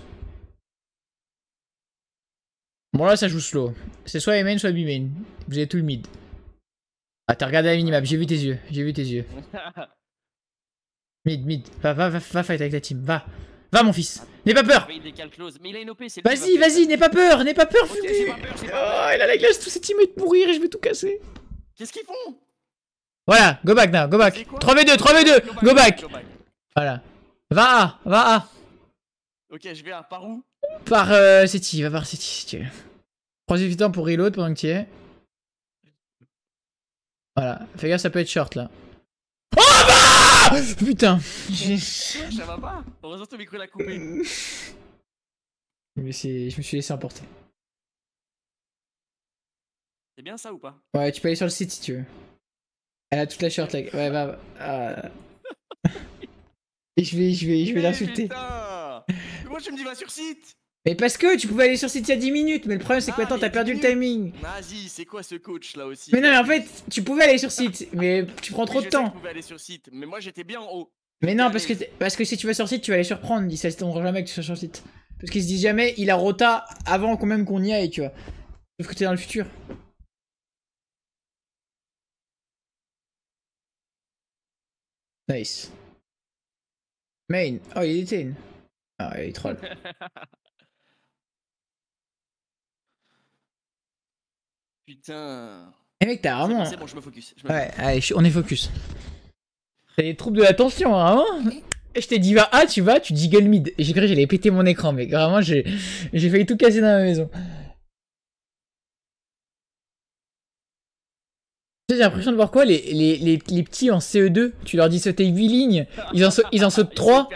Bon là ça joue slow. C'est soit A-Main, soit B-Main. Vous avez tout le mid. Ah t'as regardé la minimap, j'ai vu tes yeux, j'ai vu tes yeux. Mid, mid. Va, va, va, va fight avec la team. Va. Va mon fils. N'aie pas peur. Ah, vas-y, vas-y, n'aie pas peur, n'aie pas peur, okay, Oh, il a la glace tous ses teammates pourrir et je vais tout casser. Qu'est-ce qu'ils font Voilà, go back now, go back. 3v2, 3v2, go, back. Voilà. Va A, va A. Ok, je vais à par où Par euh, City, va par City si tu veux. Prends du temps pour reload pendant que tu y es. Voilà, fais gaffe, ça peut être short là. Oh bah Putain Ça va pas Heureusement que ton micro l'a coupé. Mais je me suis laissé emporter. C'est bien ça ou pas Ouais, tu peux aller sur le site si tu veux. Elle a toute la shirt là Ouais, bah. Et je vais, je vais, je vais eh, l'insulter. Moi je me dis va sur site mais parce que tu pouvais aller sur site il y a 10 minutes, mais le problème c'est que ah, maintenant t'as perdu le timing. Vas-y, c'est quoi ce coach là aussi Mais non, mais en fait, tu pouvais aller sur site, mais tu prends trop de temps. mais moi j'étais bien en haut. Mais non, parce que, parce que si tu vas sur site, tu vas aller surprendre. Ils s'attendront jamais que tu sois sur site. Parce qu'ils se disent jamais, il a rota avant quand même qu'on y aille, tu vois. Sauf que t'es dans le futur. Nice. Main. Oh, il est une. Ah, il est troll. Putain. Eh mec, t'as vraiment. C'est bon, je me focus. ouais, allez, on est focus. C'est des troubles de l'attention, hein Je t'ai dit, va, ah, tu vas, tu dis gueule mid. J'ai cru que j'allais péter mon écran, mais Vraiment, j'ai failli tout casser dans ma maison. J'ai l'impression de voir quoi les, les, petits en CE2, tu leur dis sauter 8 lignes, ils en, sautent, ils en sautent 3.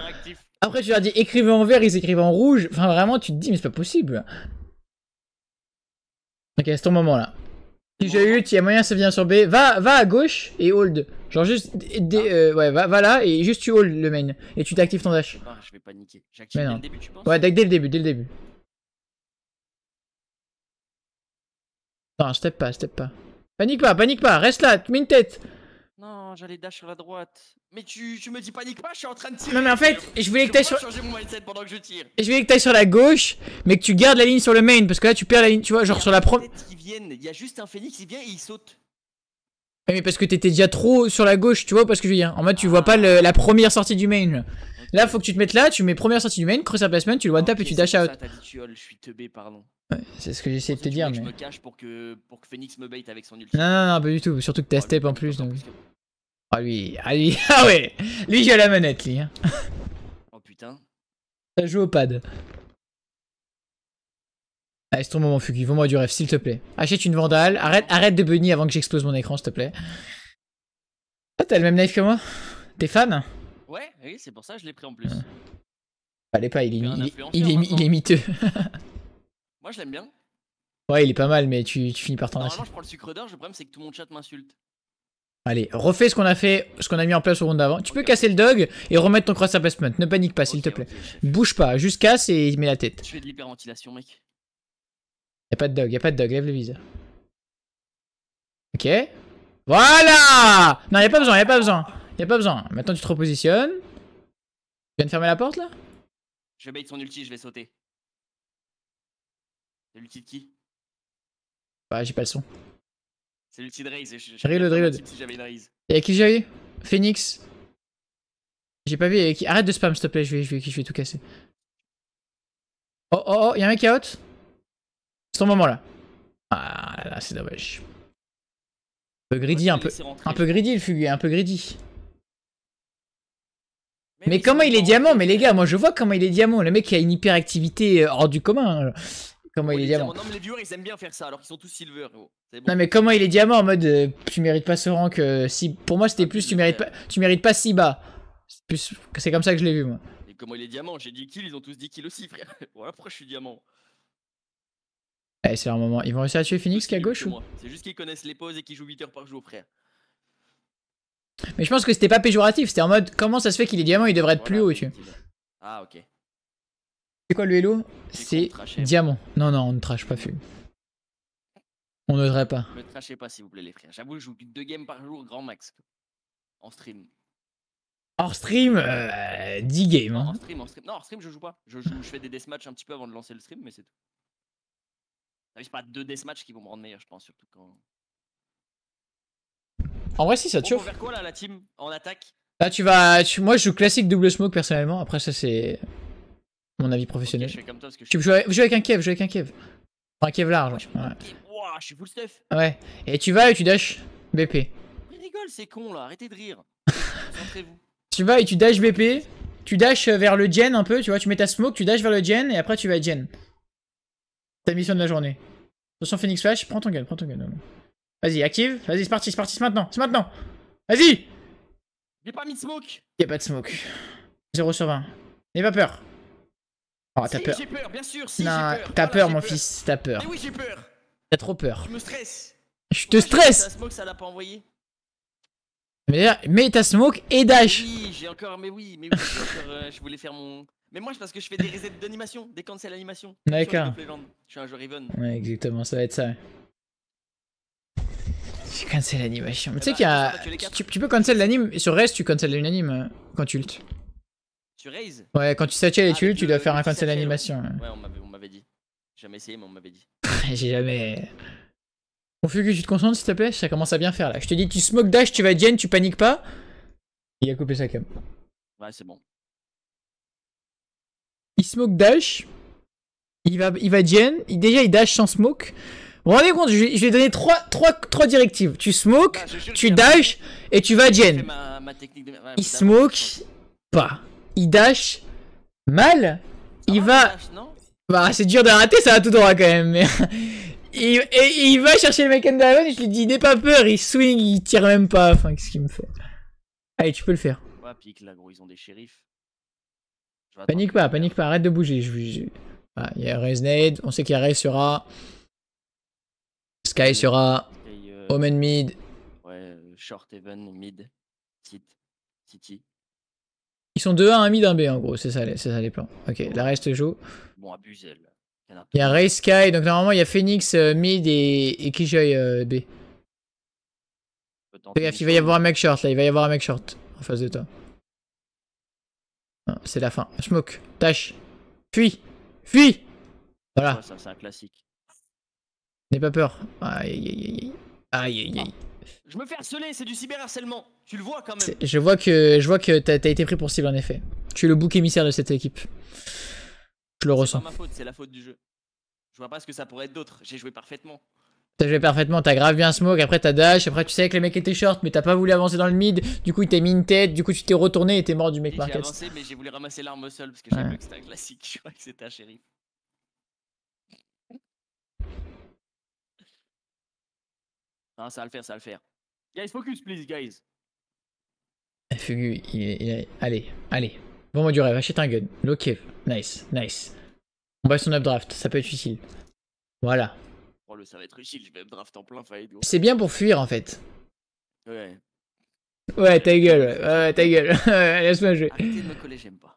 Après, tu leur dis écrivez en vert, ils écrivent en rouge. Enfin, vraiment, tu te dis, mais c'est pas possible. Ok, à ton moment là. Si J'ai eu, il y a moyen ça vient sur B. Va, va à gauche et hold. Genre juste, ah. euh, ouais, va, là et juste tu hold le main. Et tu t'actives ton dash. Ah, je vais paniquer. J'active dès le début, tu penses Ouais, dès, le début, dès le début. Non, step pas, step pas. Panique pas, panique pas, reste là, mets une tête. Non, j'allais dash sur la droite. Mais tu, me dis panique pas, je suis en train de tirer. Non, mais en fait, hein. je voulais que t'ailles sur. pendant que je tire. Je voulais que t'ailles sur la gauche, mais que tu gardes la ligne sur le main. Parce que là, tu perds la ligne, tu vois, genre sur la première. Il y a juste un phoenix, il vient et il saute. Mais parce que t'étais déjà trop sur la gauche, tu vois, parce que je viens. En mode, tu vois pas ah. la première sortie du main. Là, faut que tu te mettes là, tu mets première sortie du main, cross placement, tu le one tap et tu dash out. c'est ce que j'essayais de te dire, mais. Je pour que, Phoenix me avec son Non, non, non, pas du tout. Surtout que t'as oh, step en plus. Donc. Ah lui, ah lui, ah ouais Lui j'ai la manette lui. Hein. Oh putain. Ça joue au pad. Allez, ah, c'est ton moment Fugui, vends-moi du rêve, s'il te plaît. Achète une vandale, arrête, arrête de bunny avant que j'explose mon écran, s'il te plaît. Ah, t'as le même knife que moi T'es fan Ouais, oui, c'est pour ça que je l'ai pris en plus. Allez ah, pas, il est, il, il, est, miteux. moi je l'aime bien. Ouais, il est pas mal, mais tu, tu finis par t'en Normalement, je prends le sucre d'or, le problème c'est que tout mon chat m'insulte. Allez, refais ce qu'on a fait, ce qu'on a mis en place au round d'avant. Tu peux casser le dog et remettre ton cross placement. Ne panique pas, s'il te plaît. Bouge pas, juste casse et il met la tête. Je fais de l'hyperventilation, mec. Y'a pas de dog, y'a pas de dog, lève le viseur. Ok. Voilà Non, y'a pas besoin, y'a pas besoin. Y'a pas besoin. Maintenant, tu te repositionnes. Tu viens de fermer la porte, là Je bait son ulti, je vais sauter. L'ulti de qui Bah, j'ai pas le son. C'est l'ulti de Raze. Reload, reload. Si j'avais une qui j'ai eu Phoenix. J'ai pas vu. qui... Arrête de spam, s'il te plaît, je vais, tout casser. Oh oh oh, y'a un mec qui est C'est ton moment là. Ah là c'est dommage. Un peu greedy, un peu, un peu greedy le fugue, un peu greedy. Mais, comment il est diamant Mais les gars, euh, moi je vois comment il est diamant. Le mec a une hyperactivité euh, hors du commun. Comment il est diamant Non, mais les viewers ils aiment bien faire ça alors qu'ils sont tous silver. Non, mais comment il est diamant en mode euh, tu mérites pas ce rank que euh, si. Pour moi c'était ah, plus tu mérites, pas, tu mérites pas si bas. C'est comme ça que je l'ai vu moi. Et comment il est diamant J'ai 10 kills, ils ont tous 10 kills aussi frère. voilà pourquoi je suis diamant. Eh, c'est un moment. Ils vont réussir à tuer Phoenix qui est à gauche ou C'est juste qu'ils connaissent les pauses et qu'ils jouent 8 heures par jour, frère. Mais je pense que c'était pas péjoratif, c'était en mode comment ça se fait qu'il est diamant, il devrait être plus haut, tu Ah, ok. C'est quoi le Hello C'est diamant. Non, non, on ne trache pas fume. On n'oserait pas. Ne trachez pas, s'il vous plaît, les frères. J'avoue, je joue deux games par jour, grand max. En stream. Hors stream, 10 euh, games. Hein. En stream, en stream. Non, en stream, je joue pas. Je, je fais des deathmatchs un petit peu avant de lancer le stream, mais c'est tout. Ah c'est pas deux deathmatchs qui vont me rendre meilleur, je pense, surtout quand. En vrai, si, ça te oh, chauffe. On faire quoi là, la team En attaque Là, tu vas. Moi, je joue classique double smoke personnellement. Après, ça, c'est mon avis professionnel. Tu joues avec, avec un Kev, joue avec un Kev. un Kev large. Ouais, ouais. stuff. Ouais. Et tu vas et tu dash BP. arrêtez de rire. Tu vas et tu dash BP. Tu dash vers le gen un peu, tu vois, tu mets ta smoke, tu dash vers le gen et après tu vas à C'est Ta mission de la journée. Attention Phoenix Flash, prends ton gun, prends ton gun. Vas-y, active, vas-y, c'est parti, c'est parti, c'est maintenant, c'est maintenant. Vas-y J'ai pas mis de smoke Y'a pas de smoke. 0 sur 20. N'aie pas peur. Oh, t'as peur. bien sûr. Si, non, t'as ah, peur, mon fils, t'as peur. Mais oui, j'ai peur. T'as trop peur. Je me stresse. Je te stresse. smoke, ça l'a pas envoyé. Mais, mais ta smoke et dash. Oui, j'ai encore, mais oui, mais oui, encore, euh, je voulais faire mon. Mais moi, parce que je fais des resets d'animation, des cancel animation. D'accord. Je suis un joueur even. Ouais, exactement, ça va être ça. J'ai cancel l'animation. Tu eh sais bah, qu'il y a. Tu, peux cancel l'anime, sur reste, tu cancel l'anime euh, quand tu ultes. Tu Ouais, quand tu satchel les ah, tuules, tu dois faire un de scène d'animation. Ouais, on m'avait dit. J'ai Jamais essayé, mais on m'avait dit. J'ai jamais. fait que tu te concentres s'il te plaît Ça commence à bien faire là. Je te dis, tu smoke dash, tu vas Jen, tu paniques pas. Il a coupé sa cam. Ouais, c'est bon. Il smoke dash. Il va, il va déjà, il dash sans smoke. Vous vous rendez compte, je, lui ai donné 3, directives. Tu smoke, ah, tu dash et tu vas Jen. il smoke pas il dash mal. il ah, va. bah, c'est dur de rater, ça va tout droit quand même. Mais... il... Et il va chercher le mec en et je lui dis, n'aie pas peur, il swing, il tire même pas. Enfin, qu'est-ce qu'il me fait Allez, tu peux le faire. pique ils ont des shérifs. Panique pas, panique pas, arrête de bouger. Je, ah, il y a Resnade, on sait qu'il y a Ray Sky sera A. Euh, Omen mid. Ouais, euh, short even, mid, city. Ils sont deux 1 un mid, d'un B en gros, c'est ça, les plans. Ok, la reste joue. Bon, abuse elle. Il y a Ray Sky, donc normalement il y a Phoenix, euh, mid et, et Kijoy euh, B. Fais gaffe, il va y avoir un mec short là, il va y avoir un mec short en face de toi. Ah, c'est la fin. Smoke, tâche, fuis, fuis Voilà. Ça, c'est un classique. N'aie pas peur. Aïe aïe aïe aïe. Aïe aïe aïe. Je me fais harceler, c'est du cyberharcèlement. Tu le vois quand même. Je vois que, je vois que t'as été pris pour cible en effet. Tu es le bouc émissaire de cette équipe. Je le ressens. C'est ma faute, c'est la faute du jeu. Je vois pas ce que ça pourrait être d'autre. J'ai joué parfaitement. T'as joué parfaitement, t'as grave bien smoke, après t'as dash, après tu savais que les mecs étaient short, mais t'as pas voulu avancer dans le mid, du coup il t'a mis une tête, du coup tu t'es retourné et t'es mort du mec market. J'ai avancé, mais j'ai voulu ramasser l'arme au parce que j'ai que c'était un classique, je crois que c'était un Non, ça va le faire, ça va le faire. Guys, focus, please, guys. Eh, fugu, il, est, Allez, allez. Bon, moi du rêve, achète un gun. Ok, Nice, nice. On bat son updraft, ça peut être utile. Voilà. Oh, ça va être utile, je vais updraft en plein faillite. C'est bien pour fuir en fait. Ouais. Ouais, ta gueule, ouais, ouais ta gueule. Laisse-moi jouer. Arrêtez de me coller, j'aime pas.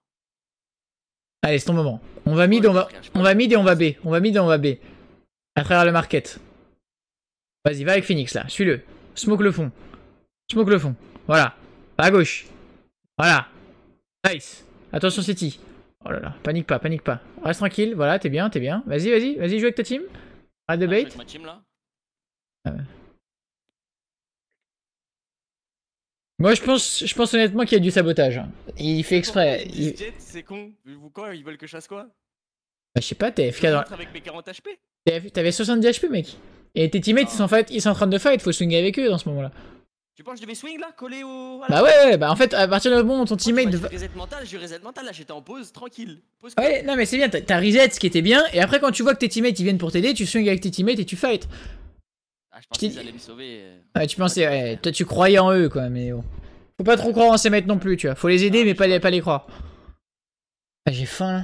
Allez, c'est ton moment. On va mid, on va, on va mid et on va B. On va mid et on va B. À travers le market. Vas-y, va avec Phoenix là, suis-le. Smoke le fond. Smoke le fond. Voilà. Va à gauche. Voilà. Nice. Attention City. Oh là là, panique pas, panique pas. Reste tranquille, voilà, t'es bien, t'es bien. Vas-y, vas-y, vas-y, joue avec ta team. Arrête de ah, bait. Ah Moi, je pense, je pense honnêtement qu'il y a du sabotage. Il fait exprès. C'est con. ils veulent que je fasse quoi Bah, je sais pas, t'es FK dans. T'avais 70 HP, mec. Et tes teammates, ils, sont fait, ils sont en train de fight, faut swing avec eux dans ce moment-là. Tu penses que je devais swing là, coller au. Bah ouais, bah en fait, à partir du moment où ton teammate. J'ai reset mental, j'ai reset mental là, j'étais en pause, tranquille. ouais, non mais c'est bien, t'as reset ce qui était bien, et après quand tu vois que tes teammates ils viennent pour t'aider, tu swing avec tes teammates et tu fight. Ah, je pensais qu'ils allaient me sauver. Euh, ouais, tu pensais, ouais, toi tu croyais en eux quoi, mais Faut pas trop croire en ces mecs non plus, tu vois. Faut les aider, mais pas les, pas les croire. Ah, j'ai faim là.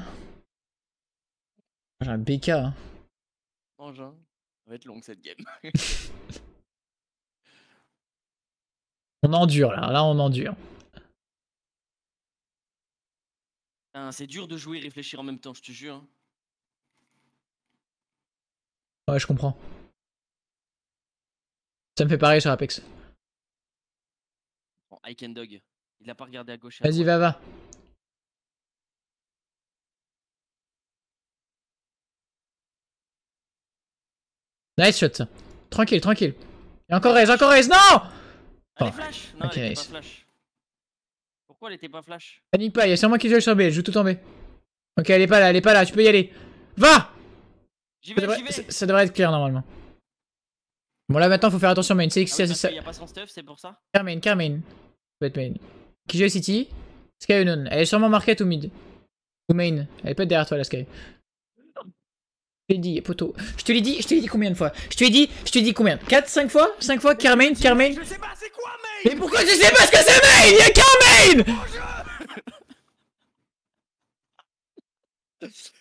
J'ai un BK. Hein. Mange, hein va être longue cette game. on endure là, là on endure. C'est dur de jouer et réfléchir en même temps, je te jure. Hein. Ouais, je comprends. Ça me fait pareil sur Apex. Bon, Dog. Il a pas regardé à gauche. Vas-y, va, va. Nice shot. Tranquille, tranquille. Et encore raise, encore raise, non Elle flash Non, elle pas flash. Pourquoi elle était pas flash Panique pas, il y a sûrement qui joue sur B, je joue tout en B. Ok, elle est pas là, elle est pas là, tu peux y aller. Va J'y vais, j'y vais ça, devrait être clair normalement. Bon là maintenant faut faire attention main, ah c'est ça. Y a pas son stuff, c'est pour ça Carmine, Carmine. Peut main. Qui joue City Sky elle est sûrement market ou mid. Ou main, elle peut être derrière toi la Sky. Je te l'ai dit, poteau. Je te l'ai dit, je te l'ai dit combien de fois Je te l'ai dit, je te l'ai dit combien 4, 5 fois 5 fois Carmine, Carmine Je sais pas c'est quoi Main Mais pourquoi je sais pas ce que c'est Main Il y a Carmine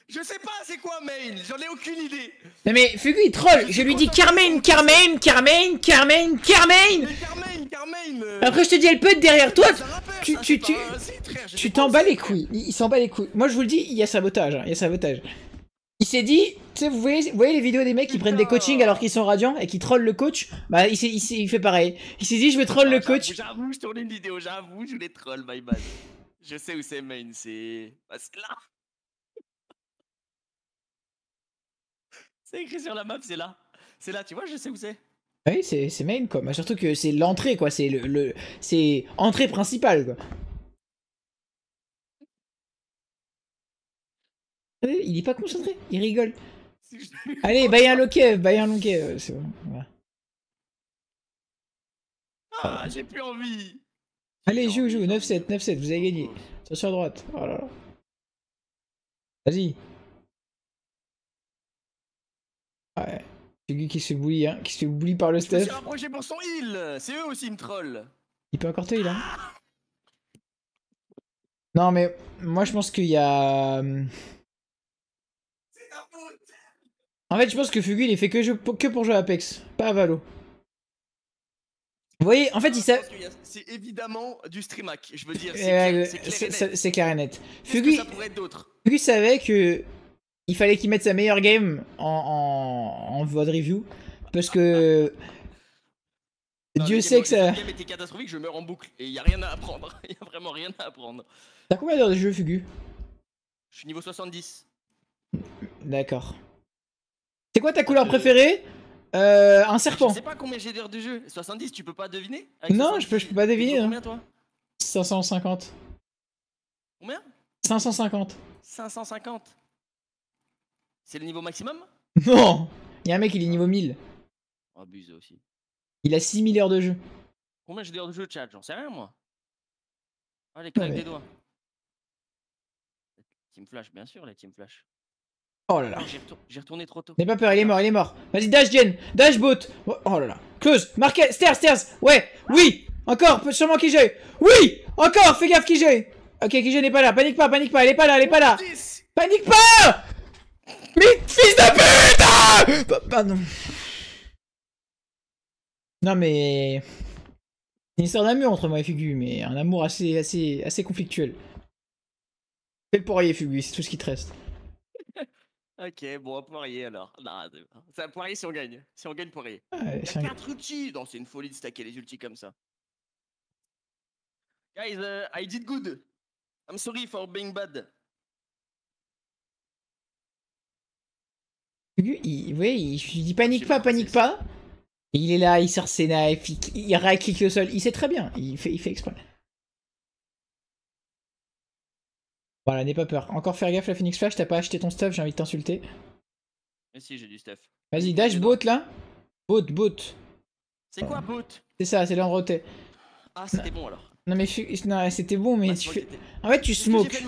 je... sais pas c'est quoi Main, j'en ai aucune idée mais Fugu il troll, je, lui dis Carmine, Carmine, Carmine, Carmine, Carmine euh. Après je te dis elle peut être derrière toi Tu tu tu... Tu t'en bats les couilles, il, s'en bat les couilles. Moi je vous le dis, il y a sabotage, hein. il y a sabotage il s'est dit, tu sais, vous voyez, les vidéos des mecs qui prennent des coachings alors qu'ils sont radiants et qui trollent le coach Bah, il, fait pareil. Il s'est dit, je vais troll le coach. J'avoue, je tourne une vidéo, j'avoue, je les troll, my bad. Je sais où c'est, main, c'est. parce que là C'est écrit sur la map, c'est là. C'est là, tu vois, je sais où c'est. Oui, c'est main, quoi. Mais bah, surtout que c'est l'entrée, quoi. C'est le, entrée principale, quoi. il est pas concentré, il rigole. Allez, Bayern Lokev, Bayern Lokev, c'est bon. Ah, j'ai plus envie. Allez, joue, joue, 9-7, 9-7, vous avez gagné. sur à droite. Oh là là. Vas-y. Ah ouais. C'est lui qui se bouille, hein, qui se bouille par le stuff. Je me suis rapproché pour son heal. C'est eux aussi, me troll. Il peut encore te heal, hein. Ah non, mais moi, je pense qu'il y a. Hum, en fait, je pense que Fugu, il est fait que, que pour jouer à Apex, pas à Vous voyez, en fait, il savent. C'est évidemment du stream je veux dire. C'est euh, clair, et net. Fugu, savait que il fallait qu'il mette sa meilleure game en, en, review. Parce que. Dieu sait que ça. game était catastrophique, je meurs en boucle. Et il a rien à apprendre. Il a vraiment rien à apprendre. T'as combien d'heures de jeu, Fugu Je suis niveau 70. D'accord. C'est quoi ta couleur euh, préférée euh, Un serpent. Je sais pas combien j'ai d'heures de jeu. 70, tu peux pas deviner Non, je peux, pas deviner. Hein. Combien toi 550. Combien 550. 550. C'est le niveau maximum Non Il y a un mec, il est niveau 1000. Abusé aussi. Il a 6000 heures de jeu. Combien j'ai d'heures de jeu, chat J'en sais rien, moi. Ah, les des doigts. Team Flash, bien sûr, les Team Flash. Oh là là. J'ai retourné, trop tôt. N'aie pas peur, il est mort, il est mort. Vas-y, dash Jen, dash boat. Oh là là. Close, marquez, stairs, stairs. Ouais, oui. Encore, sûrement Kijé. Oui, encore, fais gaffe Kijé. Ok, Kijé n'est pas là. Panique pas, panique pas, elle est pas là, elle est pas là. Panique pas Mais fils de pute ah Pardon. Non mais... C'est une histoire d'amour entre moi et Fugu, mais un amour assez, assez, assez conflictuel. Fais le poirier Fugu, c'est tout ce qui te reste. Ok, bon, Poirier alors. C'est un Poirier si on gagne. Si on gagne, Poirier. Ouais, Il quatre outils. Non, c'est une folie de stacker les ultis comme ça. Guys, euh, I did good. I'm sorry for being bad. Il, oui, il, dit panique pas, panique pas. Il est là, il sort ses knives, il, il, il, au sol. Il sait très bien, il fait, il fait exprès. Voilà, n'aie pas peur. Encore faire gaffe, la Phoenix Flash, t'as pas acheté ton stuff, j'ai envie de t'insulter. Mais si, j'ai du stuff. Vas-y, dash boat là. Boot, boot. C'est quoi boot C'est ça, c'est l'endroit Ah, c'était bon alors. Non mais c'était bon mais bah, tu fais... En fait tu smokes.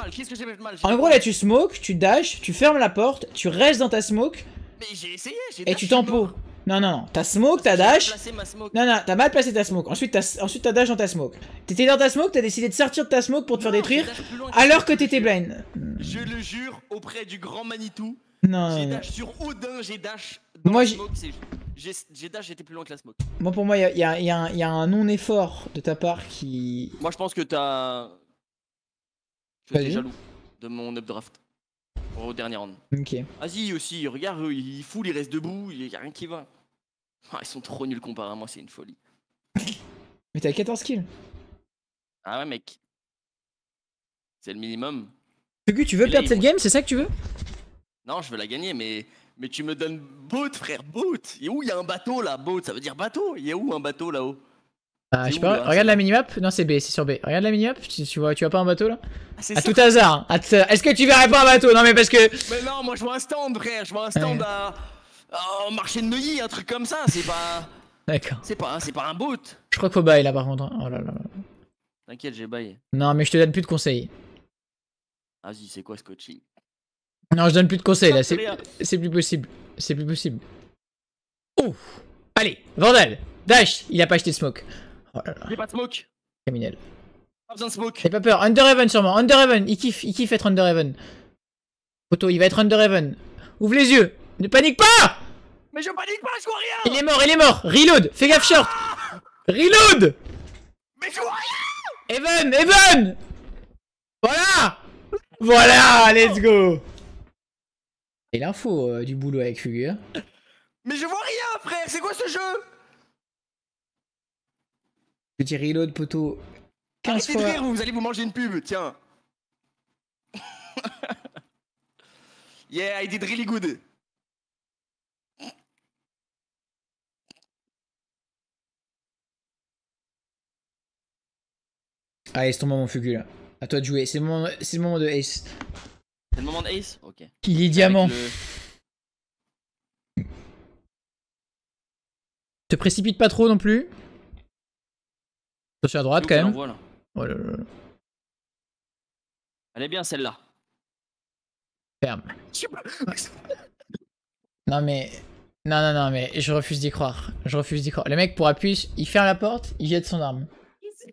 en gros là tu smokes, tu dash, tu fermes la porte, tu restes dans ta smoke. Mais essayé, Et tu t'empos. Non, non, non. T'as smoke, t'as dash. Non, non, t'as mal placé ta smoke. Ensuite, t'as ensuite dash dans ta smoke. T'étais dans ta smoke, t'as décidé de sortir de ta smoke pour te faire détruire, alors que t'étais blind. Je le jure, auprès du grand Manitou. Non. J'ai dash sur Odin, j'ai dash. Moi, j'ai. dash, j'étais plus loin que la smoke. Moi, pour moi, il y, a, un non-effort de ta part qui. Moi, je pense que t'as. Tu suis jaloux de mon updraft au dernier round. Ok. Vas-y aussi, regarde, euh, il est il reste debout, il a rien qui va. Ah, ils sont trop nuls comparés à moi, c'est une folie. mais t'as 14 kills Ah ouais, mec. C'est le minimum. que tu veux perdre cette game, c'est ça que tu veux Non, je veux la gagner, mais mais tu me donnes boat, frère, boat. Et où il y a un bateau là, boat Ça veut dire bateau. Il y a où un bateau là-haut ah, je sais pas, regarde la mini minimap. Non, c'est B, c'est sur B. Regarde la mini tu, tu, vois, tu vois pas un bateau là ah, A hein. À tout hasard. Est-ce que tu verrais pas un bateau Non, mais parce que. Mais non, moi je vois un stand, frère. Je vois un stand à. Au marché de Neuilly, un truc comme ça. C'est pas. D'accord. C'est pas, pas un boot. Je crois qu'au bail là par contre. Hein. Oh là là. T'inquiète, j'ai bail. Non, mais je te donne plus de conseils. Vas-y, c'est quoi ce coaching Non, je donne plus de conseils là. C'est plus possible. C'est plus possible. Ouh Allez, Vandal Dash Il a pas acheté de smoke. Il n'y pas de smoke. Criminel. Pas besoin de smoke. J'ai pas peur. Under Heaven sûrement. Under Heaven Il kiffe, il kiffe être Heaven Poto, il va être Under Heaven Ouvre les yeux. Ne panique pas Mais je panique pas, je vois rien Il est mort, il est mort Reload Fais gaffe, short Reload Mais je vois rien Evan Evan Voilà Voilà Let's go Et l'info euh, du boulot avec Fugue. Hein. Mais je vois rien, frère C'est quoi ce jeu je Petit reload, poteau. 15 Arrêtez rire, vous allez vous manger une pub, tiens. yeah, I did really good. Allez, c'est ton mon fugu là. À toi de jouer, c'est le, moment... le, moment de Ace. C'est le moment de Ace Ok. Il est diamant. Te précipite pas trop non plus. Attention à droite quand même. Oh Elle est bien celle-là. Ferme. non mais. Non, non, non, mais je refuse d'y croire. Je refuse d'y croire. Le mec, pour appuyer, il ferme la porte, il jette son arme.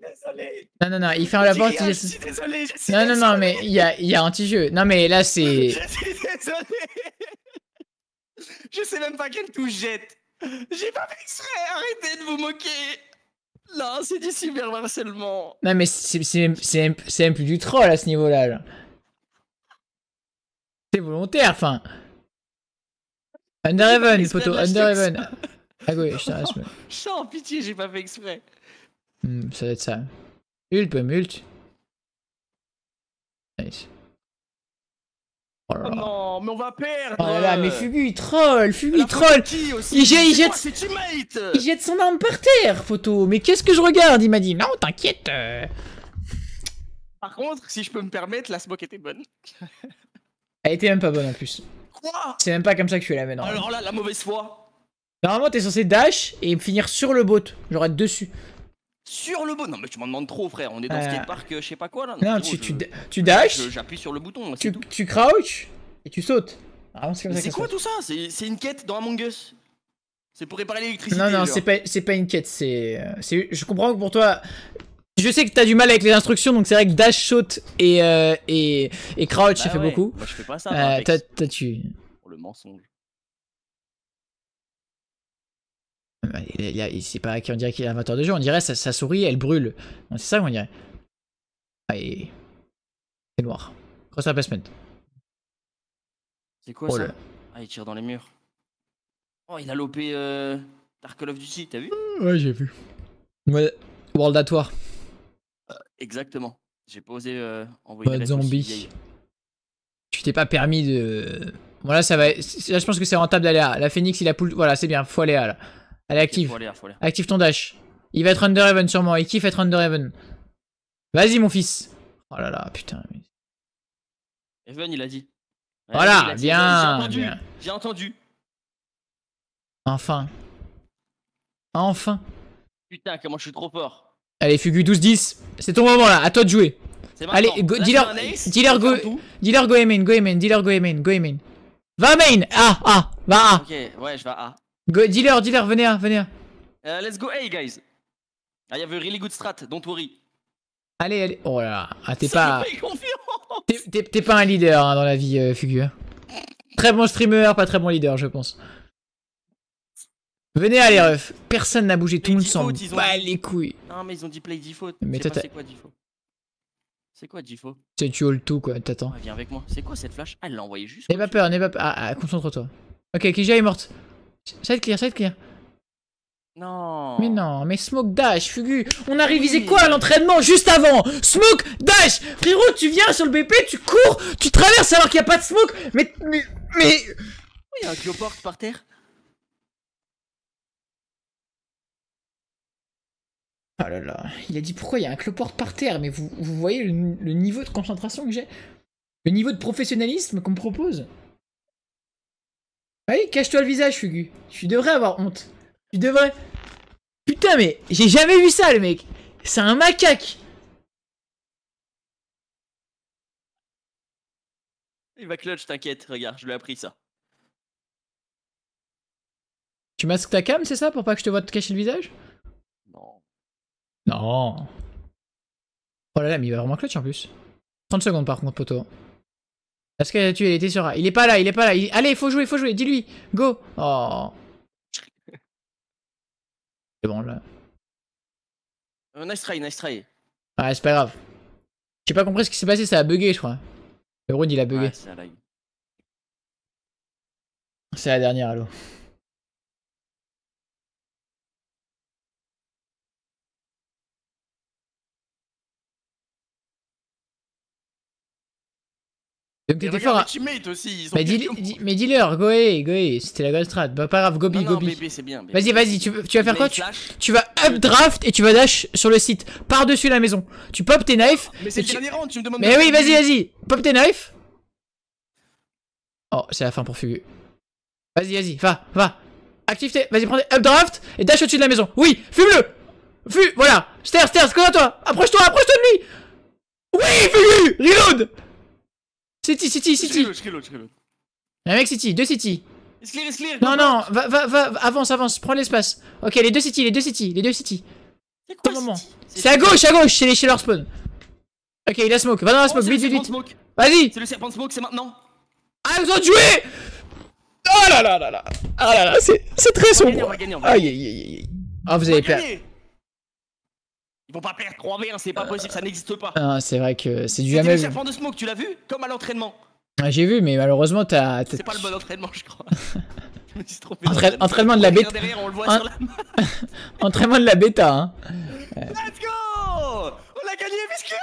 désolé. Non, non, non, il ferme la porte, il désolé, Non, non, non, mais il y a, y a anti-jeu. Non, mais là, c'est... Je suis désolé. Je sais même pas quelle touche jette. J'ai pas fait exprès, arrêtez de vous moquer. Là, c'est du harcèlement. Non, mais c'est même plus du troll à ce niveau-là. Là. C'est volontaire, enfin. Underhaven, photo, Heaven. Ah oui, je t'arrête. Sans pitié, j'ai pas fait exprès. Hmm, ça doit être ça. Ulp, mult. Nice. Oh mais on va perdre! Oh mais il troll! Fubu il troll! Il, jette, son arme par terre, photo! Mais qu'est-ce que je regarde? Il m'a dit non, t'inquiète! Euh. Par contre, si je peux me permettre, la smoke était bonne. Elle était même pas bonne en plus. Quoi? C'est même pas comme ça que je suis là maintenant. Alors là, la mauvaise foi! Normalement, t'es censé dash et finir sur le boat genre être dessus sur le bouton. Non, mais tu m'en demandes trop, frère. On est dans euh... skatepark, euh, je sais pas quoi là. Non, tu, tu, tu dashes. J'appuie sur le bouton. Tu, crouches et tu sautes. Ah, c'est quoi tout ça C'est une quête dans Among Us C'est pour réparer l'électricité Non, non, c'est pas, pas une quête. Euh, c'est Je comprends que pour toi. Je sais que t'as du mal avec les instructions, donc c'est vrai que dash, saute et, euh, et, crouch, bah ça fait beaucoup. Moi, bah, je fais pas ça. t'as tu Pour le mensonge. c'est pas qu'on dirait qu'il est amateur de jeu, on dirait sa, sa souris, elle brûle. C'est ça qu'on dirait. Ah, et... C'est noir. Cross replacement C'est quoi oh ça Ah, il tire dans les murs. Oh, il a lopé euh, Dark Call of Duty, t'as vu Ouais, j'ai vu. Ouais, World at War. Euh, exactement. J'ai pas osé euh, envoyer Pas de zombie. Tu t'es pas permis de. Voilà, là ça va. Là, je pense que c'est rentable d'aller à La Phoenix, il a poule. Voilà, c'est bien, faut aller à là. Allez, active. Active ton dash. Il va être Under Heaven sûrement. Il kiffe être Under Heaven. Vas-y, mon fils. Oh là là, putain. Heaven, il a dit. Voilà, bien. J'ai entendu. entendu. Enfin. Enfin. Putain, comment je suis trop fort. Allez, Fugu 12-10. C'est ton moment là, à toi de jouer. Allez, go, dealer, dealer, go, dealer, go, main, go main, dealer, go main, go main. Va main Ah, ah, va A. Ok, ouais, je vais A. Go, dealer, dealer, venez, hein, venez. Hein. Euh, let's go, hey guys. I have a really good strat, don't worry. Allez, allez. Oh là là, ah, t'es pas. T'es pas un leader hein, dans la vie, euh, hein. Très bon streamer, pas très bon leader, je pense. Venez, allez, ref. Personne n'a bougé, tout le monde s'en bat les couilles. Non, mais ils ont dit play default. Mais c'est quoi default c'est quoi default C'est tu le tout quoi, t'attends. viens avec moi. C'est quoi cette flash Elle l'a envoyé juste. N'aie pas peur, n'aie pas peur. Ah, ah, concentre-toi. Ok, Kija est morte. Side clear, être clear. Non. Mais non, mais Smoke Dash, Fugu, on a révisé quoi à l'entraînement juste avant Smoke Dash Frérot, tu viens sur le BP, tu cours, tu traverses alors qu'il n'y a pas de smoke Mais. Mais. Mais. Oh, il y a un cloporte par terre. oh là là, il a dit pourquoi il y a un cloporte par terre, mais vous, vous voyez le niveau de concentration que j'ai Le niveau de professionnalisme qu'on me propose Allez, ah cache-toi le visage, Fugu. Tu devrais avoir honte. Tu devrais... Putain, mais j'ai jamais vu ça, le mec. C'est un macaque. Il va clutch, t'inquiète, regarde, je lui ai appris ça. Tu masques ta cam, c'est ça, pour pas que je te vois te cacher le visage Non. Non. Oh là là, mais il va vraiment clutch en plus. 30 secondes par contre, poto. Parce tué, tu était sur... Il est pas là, il est pas là. Allez, faut jouer, faut jouer, dis-lui. Go. Oh. C'est bon, là. Euh, nice try, nice try. Ouais, ah, c'est pas grave. J'ai pas compris ce qui s'est passé, ça a bugué, je crois. Le round, il a bugué. c'est la dernière, allô. Aussi, ils mais dis-leur, Goé, Goé, c'était la Gold Bah, pas grave, Gobi, Gobi. Vas-y, vas-y, tu, vas faire quoi tu, vas updraft et tu vas dash sur le site, par-dessus la maison. Tu pop tes knives. Ah, mais c'est le tu... tu me demandes. Mais oui, vas-y, vas-y, pop tes knives. Oh, c'est la fin pour Fugu. Vas-y, vas-y, va, va. Active tes. Vas-y, prends updraft et dash au-dessus de la maison. Oui, fume-le. Fume, voilà. Ster, c'est quoi toi Approche-toi, approche-toi de lui. Oui, Fugu, reload. City, City, City. Y'a un mec City, deux City. It's clear, it's clear. Non, non, va, va, va, avance, avance, prends l'espace. Ok, les deux City, les deux City, les deux City. C'est moment. C'est à gauche, à gauche, chez, chez leur spawn. Ok, il a smoke, va dans la oh, smoke, vite, vite, vite. Vas-y. C'est le serpent smoke, c'est maintenant. Ah, ils ont jouez Oh là là là là Ah là là, c'est très sombre. Aïe, aïe, aïe, aïe. Ah, vous avez perdu. Ils vont pas perdre 3 v c'est pas euh, possible, ça n'existe pas. Ah, c'est vrai que c'est du jamais. serpent de smoke, tu l'as vu Comme à l'entraînement. j'ai vu, mais malheureusement, t'as. C'est pas le bon entraînement, je crois. Entraînement de la bêta. entraînement de la bêta, hein. Let's go On a gagné, Biscuit,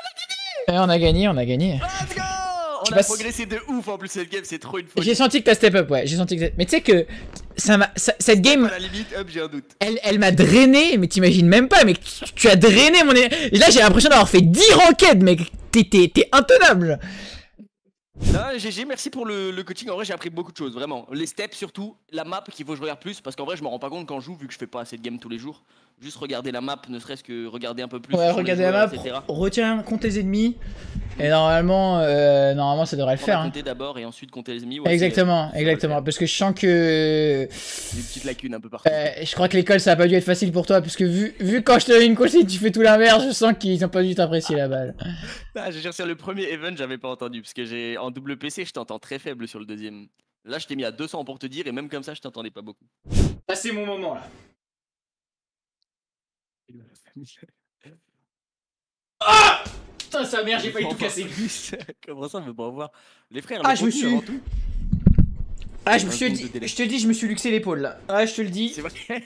on a gagné eh, On a gagné, on a gagné. Let's go on progressé de ouf en plus cette game, c'est trop une folie. J'ai senti que t'as step up, ouais. J'ai senti Mais tu sais que ça m'a cette game. Elle, m'a drainé, mais t'imagines même pas, mais tu, as drainé mon. Et là, j'ai l'impression d'avoir fait 10 ranked, mec. T'es intenable. GG, merci pour le, le coaching. En vrai, j'ai appris beaucoup de choses, vraiment. Les steps surtout, la map qu'il faut que je regarde plus, parce qu'en vrai, je me rends pas compte quand je joue, vu que je fais pas assez de game tous les jours juste regarder la map, ne serait-ce que regarder un peu plus. Ouais, regarder la map, retiens, compte tes ennemis. Et normalement, euh, normalement, ça devrait le faire. Hein. Compter d'abord et ensuite compter les ennemis. exactement, exactement. Parce que je sens que. Des petites lacunes un peu partout. Euh, je crois que l'école, ça a pas dû être facile pour toi. Parce que vu, vu quand je te donne une consigne, tu fais tout l'inverse. Je sens qu'ils ont pas dû t'apprécier la balle. J'ai ah, je sur le premier event, j'avais pas entendu. Parce que j'ai en double PC, je t'entends très faible sur le deuxième. Là, je t'ai mis à 200 pour te dire. Et même comme ça, je t'entendais pas beaucoup. c'est mon moment là. Ah Putain, sa mère, j'ai pas eu tout casser. Comment ça, on veut pas voir Les frères, ah, je me suis. Ah, je me suis je te dis, je me suis luxé l'épaule là. Ah, je te le dis.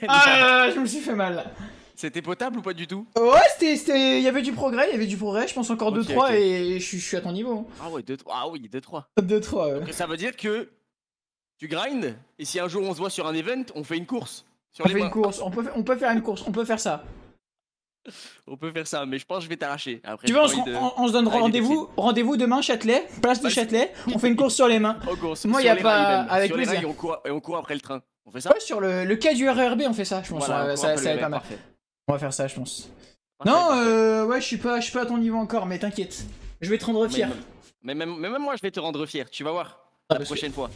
Ah, je me suis fait mal. C'était potable ou pas du tout euh, Ouais, c'était. Il y avait du progrès, il y avait du progrès. Je pense encore 2-3 et je, suis à ton niveau. Ah ouais, 2-3. Ah oui, 2-3. 2-3, Ça veut dire que tu grindes et si un jour on se voit sur un event, on fait une course. Sur course, on peut, on peut faire une course, on peut faire ça. On peut faire ça, mais je pense que je vais t'arracher. Après, tu veux, on, se, donne rendez-vous rendez demain, Châtelet, place de Châtelet. On fait une course sur les mains. Moi, il a pas. Avec les et on court après le train. On fait ça Ouais, sur le, le cas du RERB, on fait ça, je pense. ça, va être e pas mal. On va faire ça, je pense. non, euh, ouais, je suis pas, je suis pas à ton niveau encore, mais t'inquiète. Je vais te rendre fier. Mais même, moi, je vais te rendre fier. Tu vas voir ah, la prochaine fois.